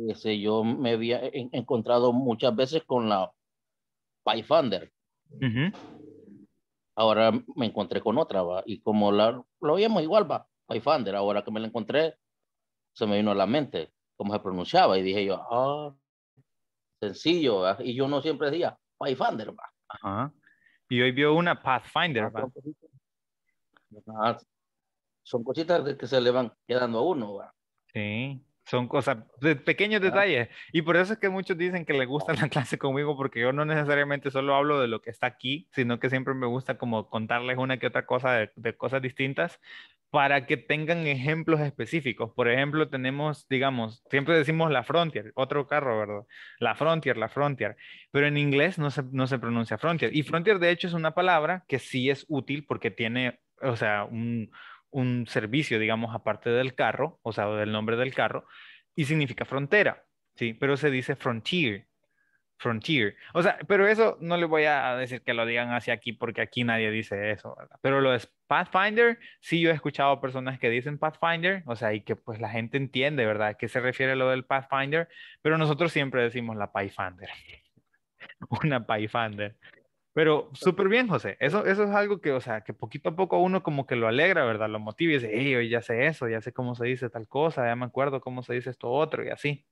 Este, yo me había encontrado muchas veces con la Pathfinder. Ahora me encontré con otra, ¿va? y como la, lo vimos igual, va, Finder, ahora que me la encontré, se me vino a la mente cómo se pronunciaba, y dije yo, ah, sencillo, y yo no siempre decía Pathfinder, va. Y hoy vio una Pathfinder, ah, va. Son cositas que se le van quedando a uno, va. Sí. Son cosas, de pequeños detalles. Y por eso es que muchos dicen que les gusta la clase conmigo, porque yo no necesariamente solo hablo de lo que está aquí, sino que siempre me gusta como contarles una que otra cosa de, cosas distintas para que tengan ejemplos específicos. Por ejemplo, tenemos, digamos, siempre decimos la Frontier, otro carro, ¿verdad? La Frontier, la Frontier, pero en inglés no se, no se pronuncia Frontier. Y Frontier, de hecho, es una palabra que sí es útil porque tiene, o sea, un, un servicio, digamos, aparte del carro, o sea, del nombre del carro, y significa frontera, ¿sí? Pero se dice frontier, frontier. O sea, pero eso no le voy a decir que lo digan hacia aquí, porque aquí nadie dice eso, ¿verdad? Pero lo es Pathfinder, sí yo he escuchado personas que dicen Pathfinder, o sea, y que pues la gente entiende, ¿verdad? que qué se refiere lo del Pathfinder? Pero nosotros siempre decimos la Pathfinder. Una Pathfinder. Pero súper bien, José. Eso, eso es algo que, o sea, que poquito a poco uno como que lo alegra, ¿verdad? Lo motiva y dice, hey, hoy ya sé eso, ya sé cómo se dice tal cosa, ya me acuerdo cómo se dice esto otro y así.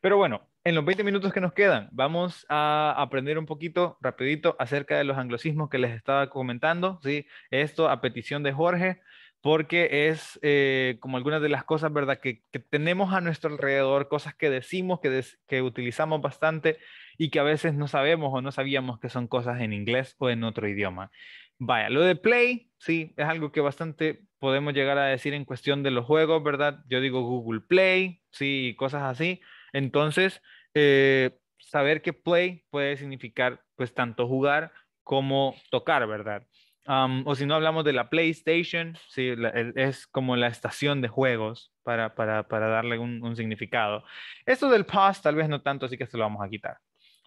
Pero bueno, en los 20 minutos que nos quedan, vamos a aprender un poquito rapidito acerca de los anglosismos que les estaba comentando, ¿sí? Esto a petición de Jorge, porque es eh, como algunas de las cosas, ¿verdad? Que, que, tenemos a nuestro alrededor, cosas que decimos, que, que utilizamos bastante y que a veces no sabemos o no sabíamos que son cosas en inglés o en otro idioma. Vaya, lo de Play, sí, es algo que bastante podemos llegar a decir en cuestión de los juegos, ¿verdad? Yo digo Google Play, sí, cosas así. Entonces, eh, saber que Play puede significar pues tanto jugar como tocar, ¿verdad? o si no hablamos de la PlayStation, sí, es como la estación de juegos para, darle un, un, significado. Esto del pause tal vez no tanto, así que se lo vamos a quitar.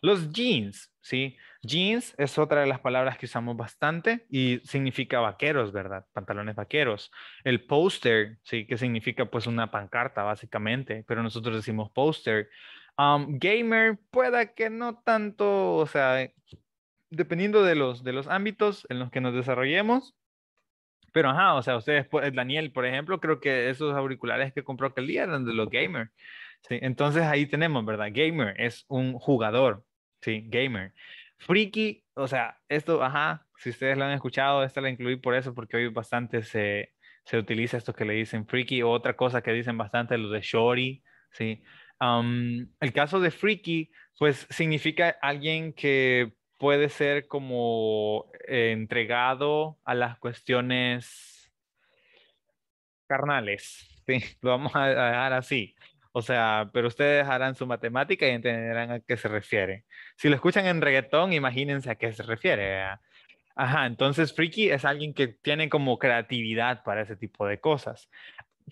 Los jeans, ¿sí? Jeans es otra de las palabras que usamos bastante y significa vaqueros, ¿verdad? Pantalones vaqueros. El poster, ¿sí? Que significa pues una pancarta básicamente, pero nosotros decimos poster. Um, gamer, pueda que no tanto, o sea, eh, dependiendo de los, de los ámbitos en los que nos desarrollemos. Pero ajá, o sea, ustedes, pues, Daniel, por ejemplo, creo que esos auriculares que compró aquel día eran de los gamers. Entonces ahí tenemos, ¿verdad? Gamer es un jugador, ¿sí? Gamer. Freaky, o sea, esto, ajá, si ustedes lo han escuchado, esta la incluí por eso, porque hoy bastante se, utiliza esto que le dicen freaky, o otra cosa que dicen bastante, lo de shorty, ¿sí? el caso de freaky, pues significa alguien que puede ser como entregado a las cuestiones carnales, ¿sí? Lo vamos a, dar dejar así. O sea, pero ustedes harán su matemática y entenderán a qué se refiere. Si lo escuchan en reggaetón, imagínense a qué se refiere. ¿ah? Ajá, entonces Freaky es alguien que tiene como creatividad para ese tipo de cosas.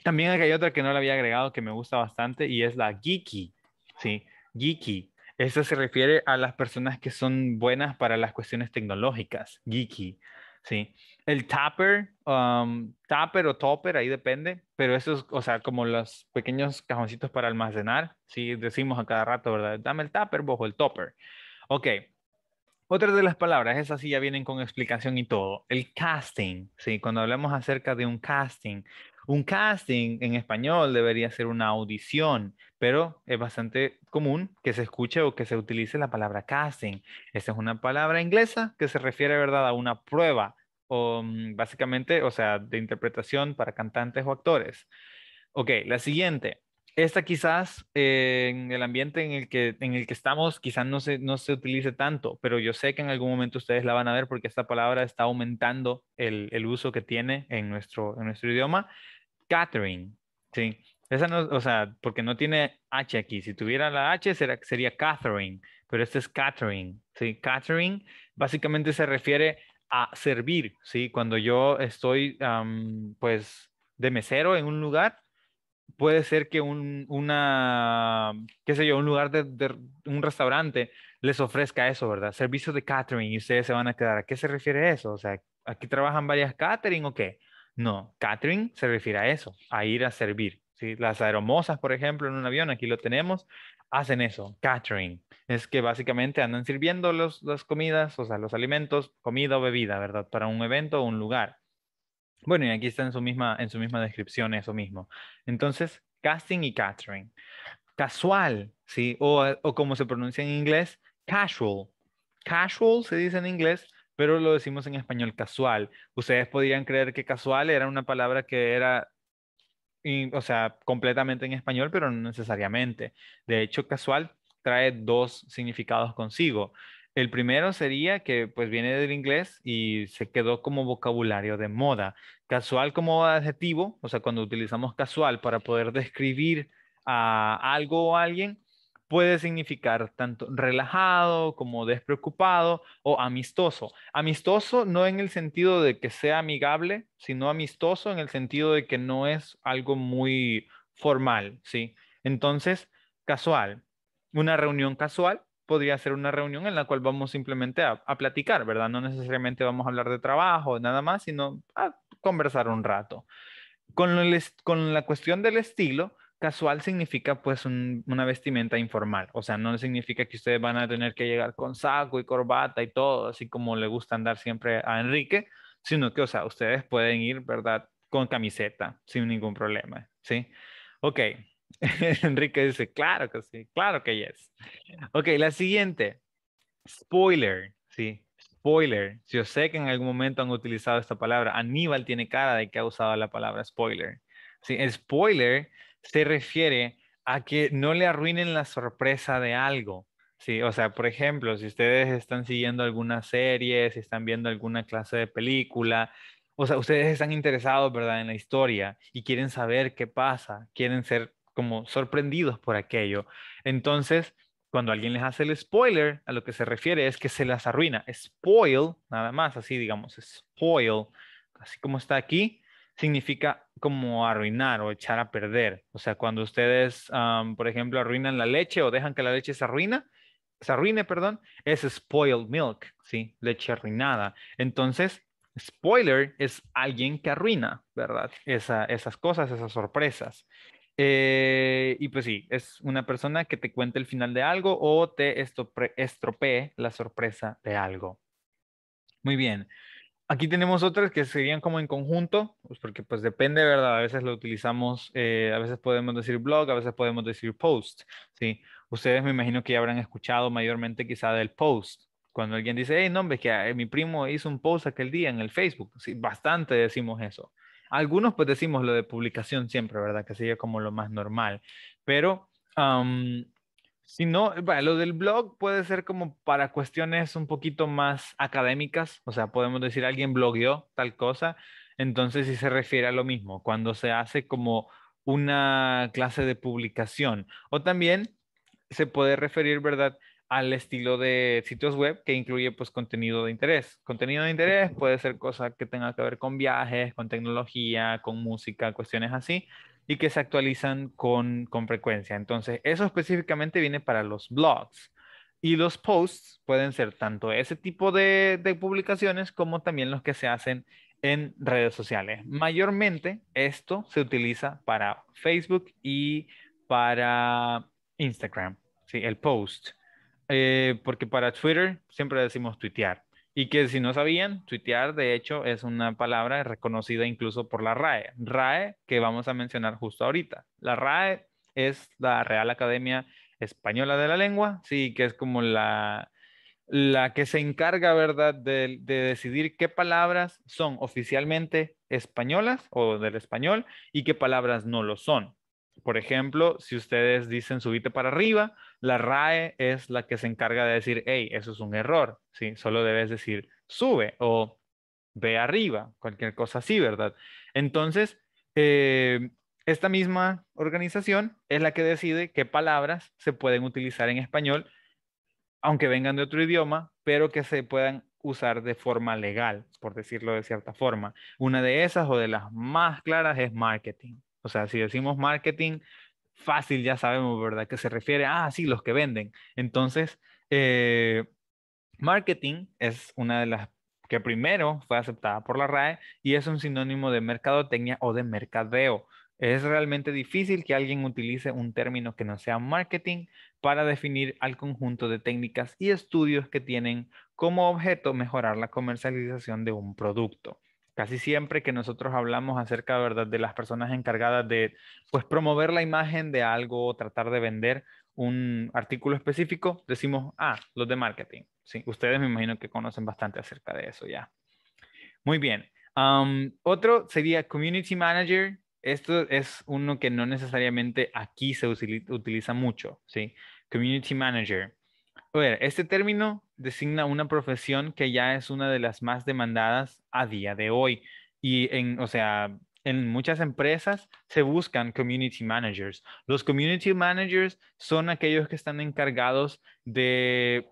También hay otra que no le había agregado que me gusta bastante y es la geeky, ¿sí? Geeky. Eso se refiere a las personas que son buenas para las cuestiones tecnológicas, geeky, ¿sí? el tupper, um, o topper, ahí depende, pero eso es, o sea, como los pequeños cajoncitos para almacenar, si decimos a cada rato, ¿verdad? Dame el tapper, bajo el topper. Ok. Otra de las palabras, esas sí ya vienen con explicación y todo. El casting, ¿sí? Cuando hablamos acerca de un casting, un casting en español debería ser una audición, pero es bastante común que se escuche o que se utilice la palabra casting. Esa es una palabra inglesa que se refiere, ¿verdad?, a una prueba o, mm, básicamente, o sea, de interpretación para cantantes o actores. Ok, la siguiente. Esta quizás eh, en el ambiente en el que, en el que estamos quizás no se, no se utilice tanto, pero yo sé que en algún momento ustedes la van a ver porque esta palabra está aumentando el, uso que tiene en nuestro, en nuestro idioma. Catherine, ¿sí? Esa no, o sea, porque no tiene H aquí. Si tuviera la H sería Catherine, pero este es Catherine. ¿sí? Catherine básicamente se refiere a servir, ¿sí? Cuando yo estoy, pues, de mesero en un lugar, puede ser que un, una, qué sé yo, un lugar de, de, un restaurante les ofrezca eso, ¿verdad? Servicio de catering y ustedes se van a quedar. ¿A qué se refiere eso? O sea, ¿aquí trabajan varias catering o qué? No, catering se refiere a eso, a ir a servir. ¿sí? Las aeromosas, por ejemplo, en un avión, aquí lo tenemos, hacen eso, catering. Es que básicamente andan sirviendo las comidas, o sea, los alimentos, comida o bebida, ¿verdad? Para un evento o un lugar. Bueno, y aquí está en su misma, en su misma descripción eso mismo. Entonces, casting y catering. Casual, ¿sí? O, o como se pronuncia en inglés, casual. Casual se dice en inglés, pero lo decimos en español casual. Ustedes podrían creer que casual era una palabra que era o sea, completamente en español, pero no necesariamente. De hecho, casual trae dos significados consigo. El primero sería que pues viene del inglés y se quedó como vocabulario de moda. Casual como adjetivo, o sea, cuando utilizamos casual para poder describir a algo o a alguien, puede significar tanto relajado como despreocupado o amistoso. Amistoso no en el sentido de que sea amigable, sino amistoso en el sentido de que no es algo muy formal, ¿sí? Entonces, casual. Una reunión casual podría ser una reunión en la cual vamos simplemente a, platicar, ¿verdad? No necesariamente vamos a hablar de trabajo, nada más, sino a conversar un rato. con la cuestión del estilo, Casual significa pues una vestimenta informal, o sea, no significa que ustedes van a tener que llegar con saco y corbata y todo, así como le gusta andar siempre a Enrique, sino que, o sea, ustedes pueden ir, ¿verdad? Con camiseta, sin ningún problema, ¿sí? Ok, Enrique dice, claro que sí, claro que yes. Ok, la siguiente, spoiler, ¿sí? Spoiler, Si yo sé que en algún momento han utilizado esta palabra, Aníbal tiene cara de que ha usado la palabra spoiler, ¿sí? spoiler se refiere a que no le arruinen la sorpresa de algo. Sí, o sea, por ejemplo, si ustedes están siguiendo alguna serie, si están viendo alguna clase de película, o sea, ustedes están interesados, ¿verdad?, en la historia y quieren saber qué pasa, quieren ser como sorprendidos por aquello. Entonces, cuando alguien les hace el spoiler, a lo que se refiere es que se las arruina. Spoil, nada más, así digamos, spoil, así como está aquí, significa como arruinar o echar a perder. O sea, cuando ustedes, por ejemplo, arruinan la leche o dejan que la leche se arruina, se arruine, perdón, es spoiled milk, ¿sí? Leche arruinada. Entonces, spoiler es alguien que arruina, ¿verdad? esas cosas, esas sorpresas. Eh, y pues sí, es una persona que te cuenta el final de algo o te estropee la sorpresa de algo. Muy bien. Aquí tenemos otras que serían como en conjunto, pues porque pues depende, ¿verdad? A veces lo utilizamos, eh, a veces podemos decir blog, a veces podemos decir post, ¿sí? Ustedes me imagino que ya habrán escuchado mayormente quizá del post. Cuando alguien dice, hey, no, hombre, que eh, mi primo hizo un post aquel día en el Facebook. Sí, bastante decimos eso. Algunos pues decimos lo de publicación siempre, ¿verdad? Que sería como lo más normal. Pero si no, lo del blog puede ser como para cuestiones un poquito más académicas, o sea, podemos decir alguien blogueó tal cosa, entonces si sí se refiere a lo mismo, cuando se hace como una clase de publicación. O también se puede referir, ¿verdad? al estilo de sitios web que incluye pues contenido de interés. Contenido de interés puede ser cosa que tenga que ver con viajes, con tecnología, con música, cuestiones así y que se actualizan con, con frecuencia. Entonces, eso específicamente viene para los blogs. Y los posts pueden ser tanto ese tipo de, publicaciones como también los que se hacen en redes sociales. Mayormente esto se utiliza para Facebook y para Instagram, ¿sí? el post. Eh, porque para Twitter siempre decimos tuitear. Y que si no sabían, tuitear de hecho es una palabra reconocida incluso por la RAE. RAE que vamos a mencionar justo ahorita. La RAE es la Real Academia Española de la Lengua, sí, que es como la, que se encarga, ¿verdad?, de, de, decidir qué palabras son oficialmente españolas o del español y qué palabras no lo son. Por ejemplo, si ustedes dicen subite para arriba, la RAE es la que se encarga de decir, hey, eso es un error, ¿sí? Solo debes decir, sube o ve arriba, cualquier cosa así, ¿verdad? Entonces, eh, esta misma organización es la que decide qué palabras se pueden utilizar en español, aunque vengan de otro idioma, pero que se puedan usar de forma legal, por decirlo de cierta forma. Una de esas o de las más claras es marketing. O sea, si decimos marketing, fácil ya sabemos, ¿verdad? Que se refiere a, ah, sí, los que venden. Entonces, eh, marketing es una de las que primero fue aceptada por la RAE y es un sinónimo de mercadotecnia o de mercadeo. Es realmente difícil que alguien utilice un término que no sea marketing para definir al conjunto de técnicas y estudios que tienen como objeto mejorar la comercialización de un producto. Casi siempre que nosotros hablamos acerca ¿verdad? de las personas encargadas de pues, promover la imagen de algo, o tratar de vender un artículo específico, decimos, ah, los de marketing. Sí, ustedes me imagino que conocen bastante acerca de eso ya. Muy bien. otro sería Community Manager. Esto es uno que no necesariamente aquí se utiliza mucho. ¿sí? Community Manager este término designa una profesión que ya es una de las más demandadas a día de hoy. Y en, o sea, en muchas empresas se buscan community managers. Los community managers son aquellos que están encargados de,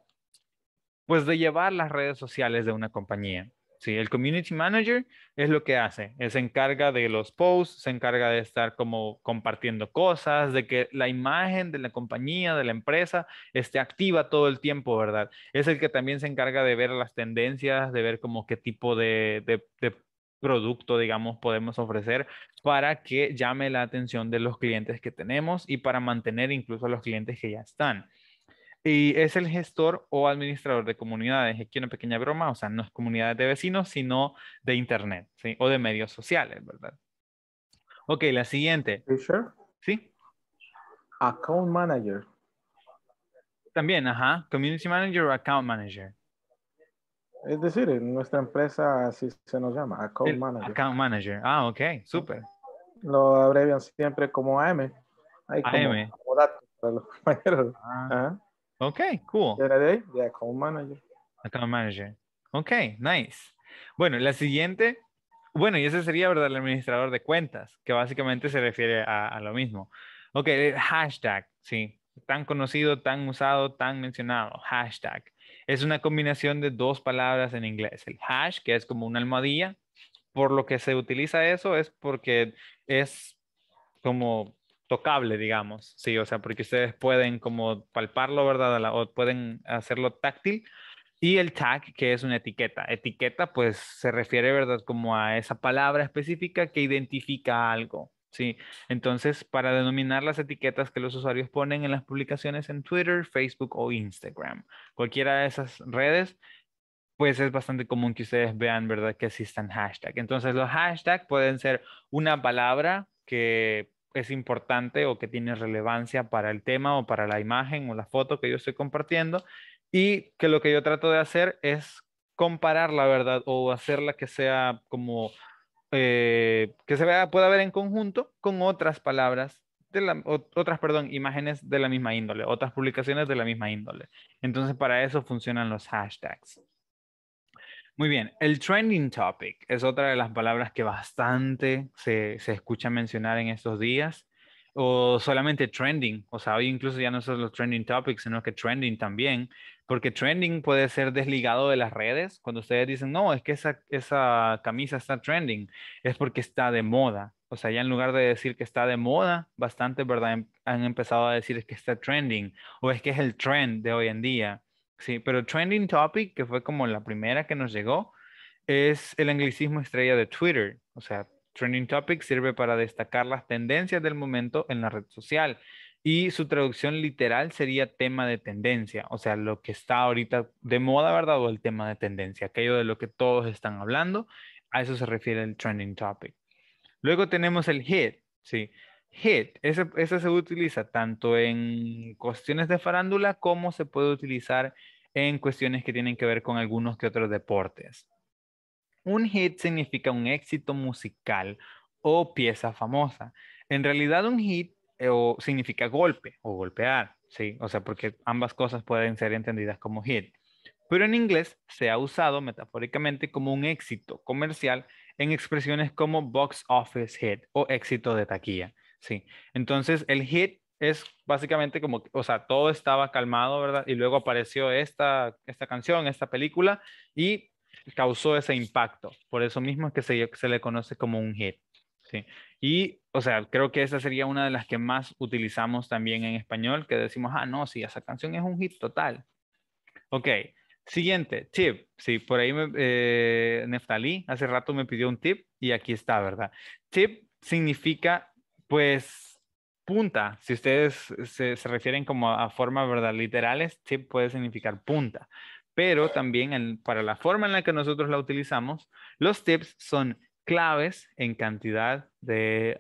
pues, de llevar las redes sociales de una compañía. Sí, el community manager es lo que hace. Eh, se encarga de los posts, se encarga de estar como compartiendo cosas, de que la imagen de la compañía, de la empresa, esté activa todo el tiempo, ¿verdad? Es el que también se encarga de ver las tendencias, de ver como qué tipo de producto, digamos, podemos ofrecer para que llame la atención de los clientes que tenemos y para mantener incluso a los clientes que ya están. Y es el gestor o administrador de comunidades. Aquí una pequeña broma, o sea, no es comunidades de vecinos, sino de Internet o de medios sociales, ¿verdad? Ok, la siguiente. Sí. Account Manager. También, ajá. Community Manager o Account Manager. Es decir, en nuestra empresa así se nos llama, Account Manager. Account Manager. Ah, ok, súper. Lo abrevian siempre como AM. AM. Okay, cool. Yeah, account manager. Account manager. Okay, nice. Bueno, la siguiente, bueno, y ese sería, ¿verdad? El administrador de cuentas, que básicamente se refiere a, lo mismo. Ok, eh, hashtag, sí, tan conocido, tan usado, tan mencionado, hashtag. Es una combinación de dos palabras en inglés, el hash, que es como una almohadilla, por lo que se utiliza eso es porque es como tocable, digamos, sí, o sea, porque ustedes pueden como palparlo, ¿verdad? O pueden hacerlo táctil. Y el tag, que es una etiqueta. Etiqueta, pues se refiere, ¿verdad? Como a esa palabra específica que identifica algo, ¿sí? Entonces, para denominar las etiquetas que los usuarios ponen en las publicaciones en Twitter, Facebook o Instagram, cualquiera de esas redes, pues es bastante común que ustedes vean, ¿verdad? Que existan hashtags. Entonces, los hashtags pueden ser una palabra que es importante o que tiene relevancia para el tema o para la imagen o la foto que yo estoy compartiendo y que lo que yo trato de hacer es comparar la verdad o hacerla que sea como eh, que se vea, pueda ver en conjunto con otras palabras de la, otras, perdón, imágenes de la misma índole, otras publicaciones de la misma índole. Entonces, para eso funcionan los hashtags. Muy bien, el trending topic es otra de las palabras que bastante se, escucha mencionar en estos días, o solamente trending, o sea, hoy incluso ya no son los trending topics, sino que trending también, porque trending puede ser desligado de las redes, cuando ustedes dicen, no, es que esa, camisa está trending, es porque está de moda, o sea, ya en lugar de decir que está de moda, bastante, ¿verdad? Em, han empezado a decir que está trending, o es que es el trend de hoy en día. Sí, pero Trending Topic, que fue como la primera que nos llegó, es el anglicismo estrella de Twitter. O sea, Trending Topic sirve para destacar las tendencias del momento en la red social. Y su traducción literal sería tema de tendencia, o sea, lo que está ahorita de moda, ¿verdad? O el tema de tendencia, aquello de lo que todos están hablando, a eso se refiere el trending topic. Luego tenemos el hit, ¿sí? hit, ese, se utiliza tanto en cuestiones de farándula como se puede utilizar en cuestiones que tienen que ver con algunos que otros deportes. Un hit significa un éxito musical o pieza famosa. En realidad un hit eh, significa golpe o golpear, ¿sí? O sea, porque ambas cosas pueden ser entendidas como hit. Pero en inglés se ha usado metafóricamente como un éxito comercial en expresiones como box office hit o éxito de taquilla. Sí, entonces el hit es básicamente como, o sea, todo estaba calmado, ¿verdad? Y luego apareció esta, esta canción, esta película, y causó ese impacto. Por eso mismo es que se, se le conoce como un hit. Sí. Y, o sea, creo que esa sería una de las que más utilizamos también en español, que decimos, ah, no, sí, esa canción es un hit total. Ok, siguiente, tip. Sí, por ahí me, eh, Neftalí hace rato me pidió un tip y aquí está, ¿verdad? Tip significa pues punta, si ustedes se, refieren como a, formas, forma, ¿verdad? Literales, tip puede significar punta, pero también para la forma en la que nosotros la utilizamos, los tips son claves en cantidad de,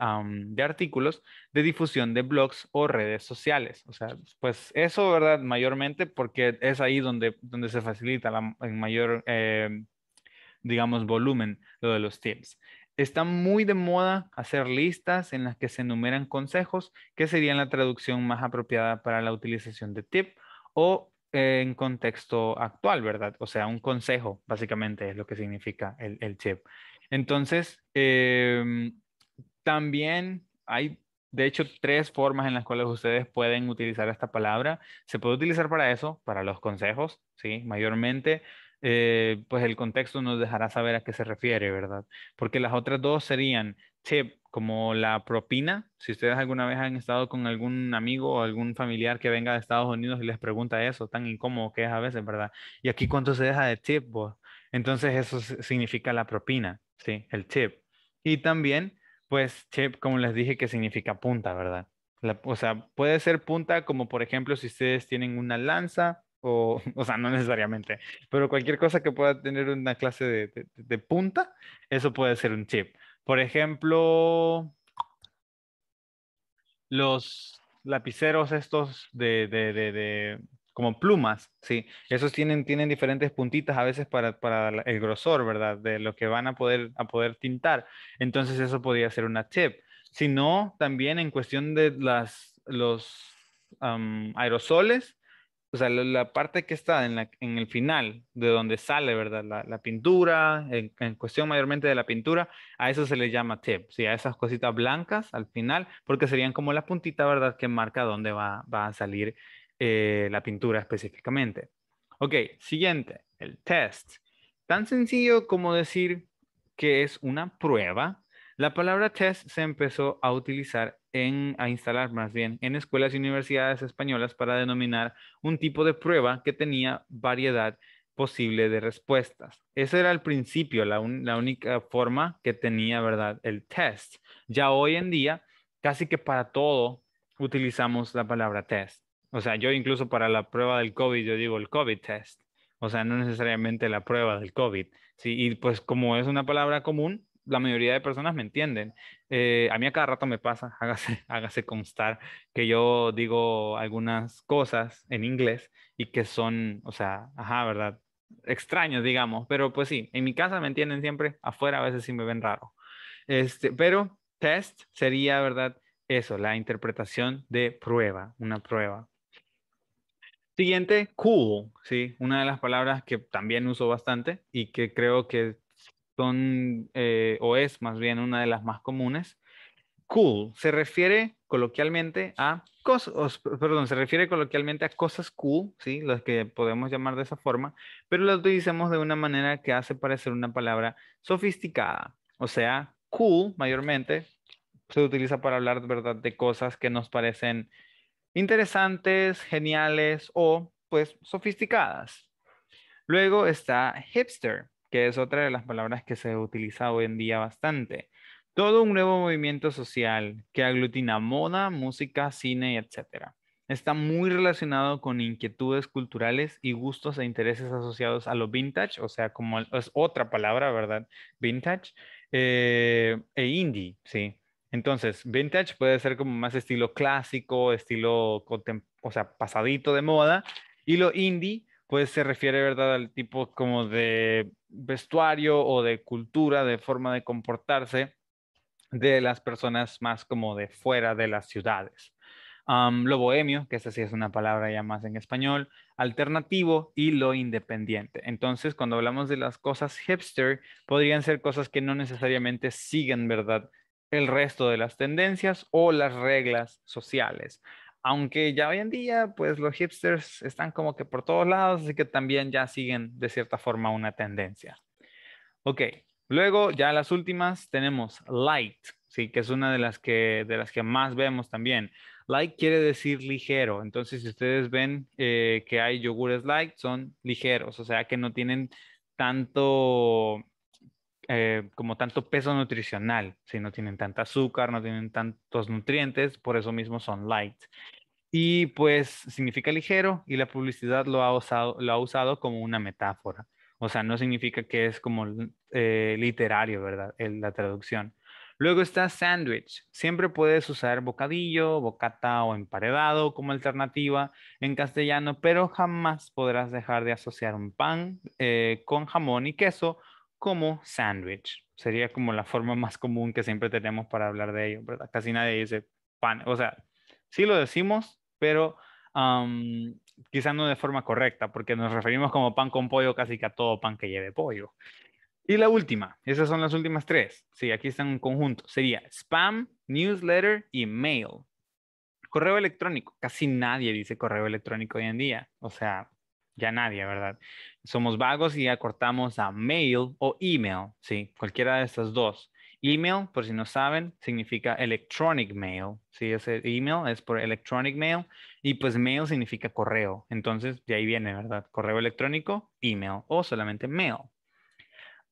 artículos de difusión de blogs o redes sociales. O sea, pues eso, ¿verdad? Mayormente porque es ahí donde, donde se facilita el mayor, eh, digamos, volumen de los tips. Está muy de moda hacer listas en las que se enumeran consejos, que serían la traducción más apropiada para la utilización de tip o eh, en contexto actual, ¿verdad? O sea, un consejo básicamente es lo que significa el, tip. Entonces, em, también hay, de hecho, tres formas en las cuales ustedes pueden utilizar esta palabra. Se puede utilizar para eso, para los consejos, ¿sí? Mayormente eh, pues el contexto nos dejará saber a qué se refiere, ¿verdad? Porque las otras dos serían chip, como la propina. Si ustedes alguna vez han estado con algún amigo o algún familiar que venga de Estados Unidos y les pregunta eso, tan incómodo que es a veces, ¿verdad? Y aquí cuánto se deja de chip? Entonces eso significa la propina, ¿sí? El chip. Y también, pues chip, como les dije, que significa punta, ¿verdad? o sea, puede ser punta como por ejemplo si ustedes tienen una lanza o, o sea, no necesariamente, pero cualquier cosa que pueda tener una clase de, punta, eso puede ser un chip. Por ejemplo, los lapiceros estos de, de, como plumas, ¿sí? Esos tienen, tienen diferentes puntitas a veces para, el grosor, ¿verdad? De lo que van a poder, a poder tintar. Entonces eso podría ser una chip. Si no, también en cuestión de las, los aerosoles, o sea, la, parte que está en, el final, de donde sale, ¿verdad? La, pintura, en, cuestión mayormente de la pintura, a eso se le llama tip, ¿sí? A esas cositas blancas al final, porque serían como la puntita, ¿verdad? Que marca dónde va, a salir eh, la pintura específicamente. Ok, siguiente, el test. Tan sencillo como decir que es una prueba, la palabra test se empezó a utilizar en, a instalar más bien en escuelas y universidades españolas para denominar un tipo de prueba que tenía variedad posible de respuestas. Ese era el principio, la, la única forma que tenía, ¿verdad? El test. Ya hoy en día, casi que para todo utilizamos la palabra test. O sea, yo incluso para la prueba del COVID, yo digo el COVID test. O sea, no necesariamente la prueba del COVID. Sí, y pues como es una palabra común, la mayoría de personas me entienden. Eh, a mí a cada rato me pasa, hágase, hágase constar que yo digo algunas cosas en inglés y que son, o sea, ajá, ¿verdad? Extraños, digamos, pero pues sí, en mi casa me entienden siempre, afuera a veces sí me ven raro. Este, pero test sería, ¿verdad? Eso, la interpretación de prueba, una prueba. Siguiente, cool, ¿sí? Una de las palabras que también uso bastante y que creo que eh, o es más bien una de las más comunes. Cool se refiere coloquialmente a cosas, perdón, se refiere coloquialmente a cosas cool, ¿sí? Las que podemos llamar de esa forma, pero las utilizamos de una manera que hace parecer una palabra sofisticada. O sea, cool mayormente se utiliza para hablar, ¿verdad?, de cosas que nos parecen interesantes, geniales o pues sofisticadas. Luego está hipster que es otra de las palabras que se utiliza hoy en día bastante. Todo un nuevo movimiento social que aglutina moda, música, cine, etc. Está muy relacionado con inquietudes culturales y gustos e intereses asociados a lo vintage, o sea, como es otra palabra, ¿verdad? Vintage eh, e indie, sí. Entonces, vintage puede ser como más estilo clásico, estilo, o sea, pasadito de moda, y lo indie pues se refiere, ¿verdad?, al tipo como de vestuario o de cultura, de forma de comportarse de las personas más como de fuera de las ciudades. lo bohemio, que esa sí es una palabra ya más en español, alternativo y lo independiente. Entonces, cuando hablamos de las cosas hipster, podrían ser cosas que no necesariamente siguen, ¿verdad? El resto de las tendencias o las reglas sociales. Aunque ya hoy en día, pues los hipsters están como que por todos lados, así que también ya siguen de cierta forma una tendencia. Ok, luego ya las últimas tenemos light, sí, que es una de las que, de las que más vemos también. Light quiere decir ligero, entonces si ustedes ven eh, que hay yogures light, son ligeros, o sea que no tienen tanto eh, como tanto peso nutricional, si no tienen tanto azúcar, no tienen tantos nutrientes, por eso mismo son light. Y pues significa ligero y la publicidad lo ha usado, como una metáfora. O sea, no significa que es como eh, literario, ¿verdad? la traducción. Luego está sandwich Siempre puedes usar bocadillo, bocata o emparedado como alternativa en castellano, pero jamás podrás dejar de asociar un pan eh, con jamón y queso como sandwich. Sería como la forma más común que siempre tenemos para hablar de ello, ¿verdad? Casi nadie dice pan. O sea, sí lo decimos, pero um, quizás no de forma correcta, porque nos referimos como pan con pollo casi que a todo pan que lleve pollo. Y la última, esas son las últimas tres. Sí, aquí están en conjunto. Sería spam, newsletter y mail. Correo electrónico. Casi nadie dice correo electrónico hoy en día. O sea, ya nadie, ¿verdad? Somos vagos y acortamos a mail o email, ¿sí? Cualquiera de estas dos. Email, por si no saben, significa electronic mail, ¿sí? Ese email es por electronic mail y pues mail significa correo. Entonces, de ahí viene, ¿verdad? Correo electrónico, email o solamente mail.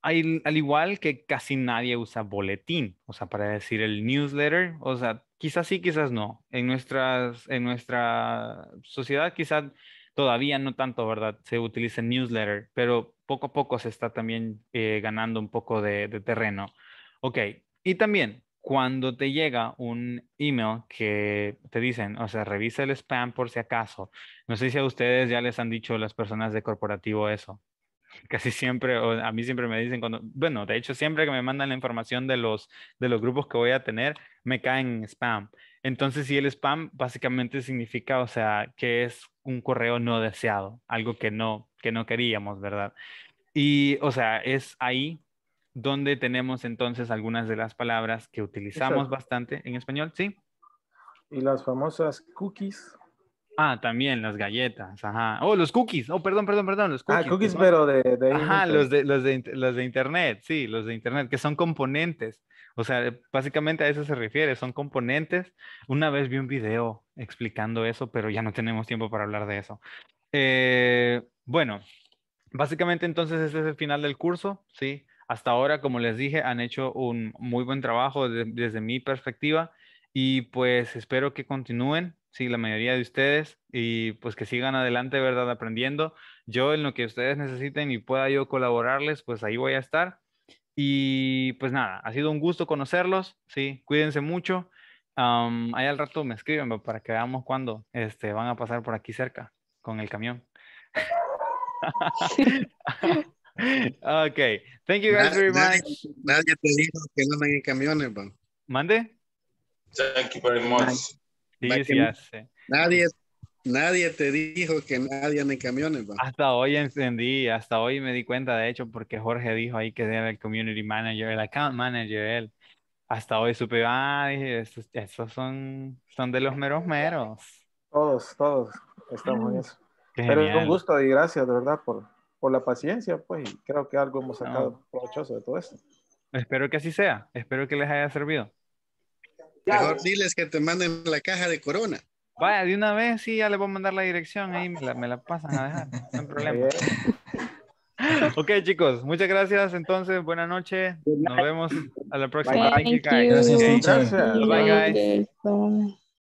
Al, al igual que casi nadie usa boletín, o sea, para decir el newsletter, o sea, quizás sí, quizás no. En, nuestras, en nuestra sociedad quizás todavía no tanto, ¿verdad? Se utiliza en newsletter, pero poco a poco se está también eh, ganando un poco de, terreno. Ok, y también cuando te llega un email que te dicen, o sea, revisa el spam por si acaso. No sé si a ustedes ya les han dicho las personas de corporativo eso. Casi siempre, o a mí siempre me dicen cuando, bueno, de hecho siempre que me mandan la información de los, de los grupos que voy a tener, me caen spam. Entonces, si el spam básicamente significa, o sea, que es un correo no deseado, algo que no, que no queríamos, ¿verdad? Y, o sea, es ahí donde tenemos entonces algunas de las palabras que utilizamos bastante en español, ¿sí? Y las famosas cookies. Ah, también las galletas, ajá. Oh, los cookies, oh, perdón, perdón, perdón, los cookies. Ah, cookies, pero de, de... Ajá, los de, los de internet, sí, los de internet, que son componentes o sea, eh, básicamente a eso se refiere, son componentes. Una vez vi un video explicando eso, pero ya no tenemos tiempo para hablar de eso. Eh, bueno, básicamente entonces ese es el final del curso, ¿sí? Hasta ahora, como les dije, han hecho un muy buen trabajo desde mi perspectiva y pues espero que continúen, sí, la mayoría de ustedes y pues que sigan adelante, ¿verdad? Aprendiendo. Yo en lo que ustedes necesiten y pueda yo colaborarles, pues ahí voy a estar. Y pues nada, ha sido un gusto conocerlos, sí, cuídense mucho. Um, ahí al rato me escriben para que veamos cuándo este, van a pasar por aquí cerca con el camión. ok, thank you guys very much. Nadie, te dijo que no en camiones, man. ¿Mande? Thank you very much. gracias Nadie Nadie te dijo que nadie anda en camiones. camión. Hasta hoy entendí, hasta hoy me di cuenta, de hecho, porque Jorge dijo ahí que era el community manager, el account manager, él. Hasta hoy supe, ah, dije, estos, son, son de los meros meros. Todos, todos estamos en mm, eso. Pero es un gusto y gracias, de verdad, por, por la paciencia, pues, creo que algo hemos sacado provechoso de todo esto. Espero que así sea, espero que les haya servido. Mejor diles que te manden la caja de corona. Vaya, de una vez sí ya le voy a mandar la dirección ahí, me la, pasan a dejar, no hay problema. ok, chicos, muchas gracias entonces, buena noche. nos vemos a la próxima. Bye. Gracias. Bye guys.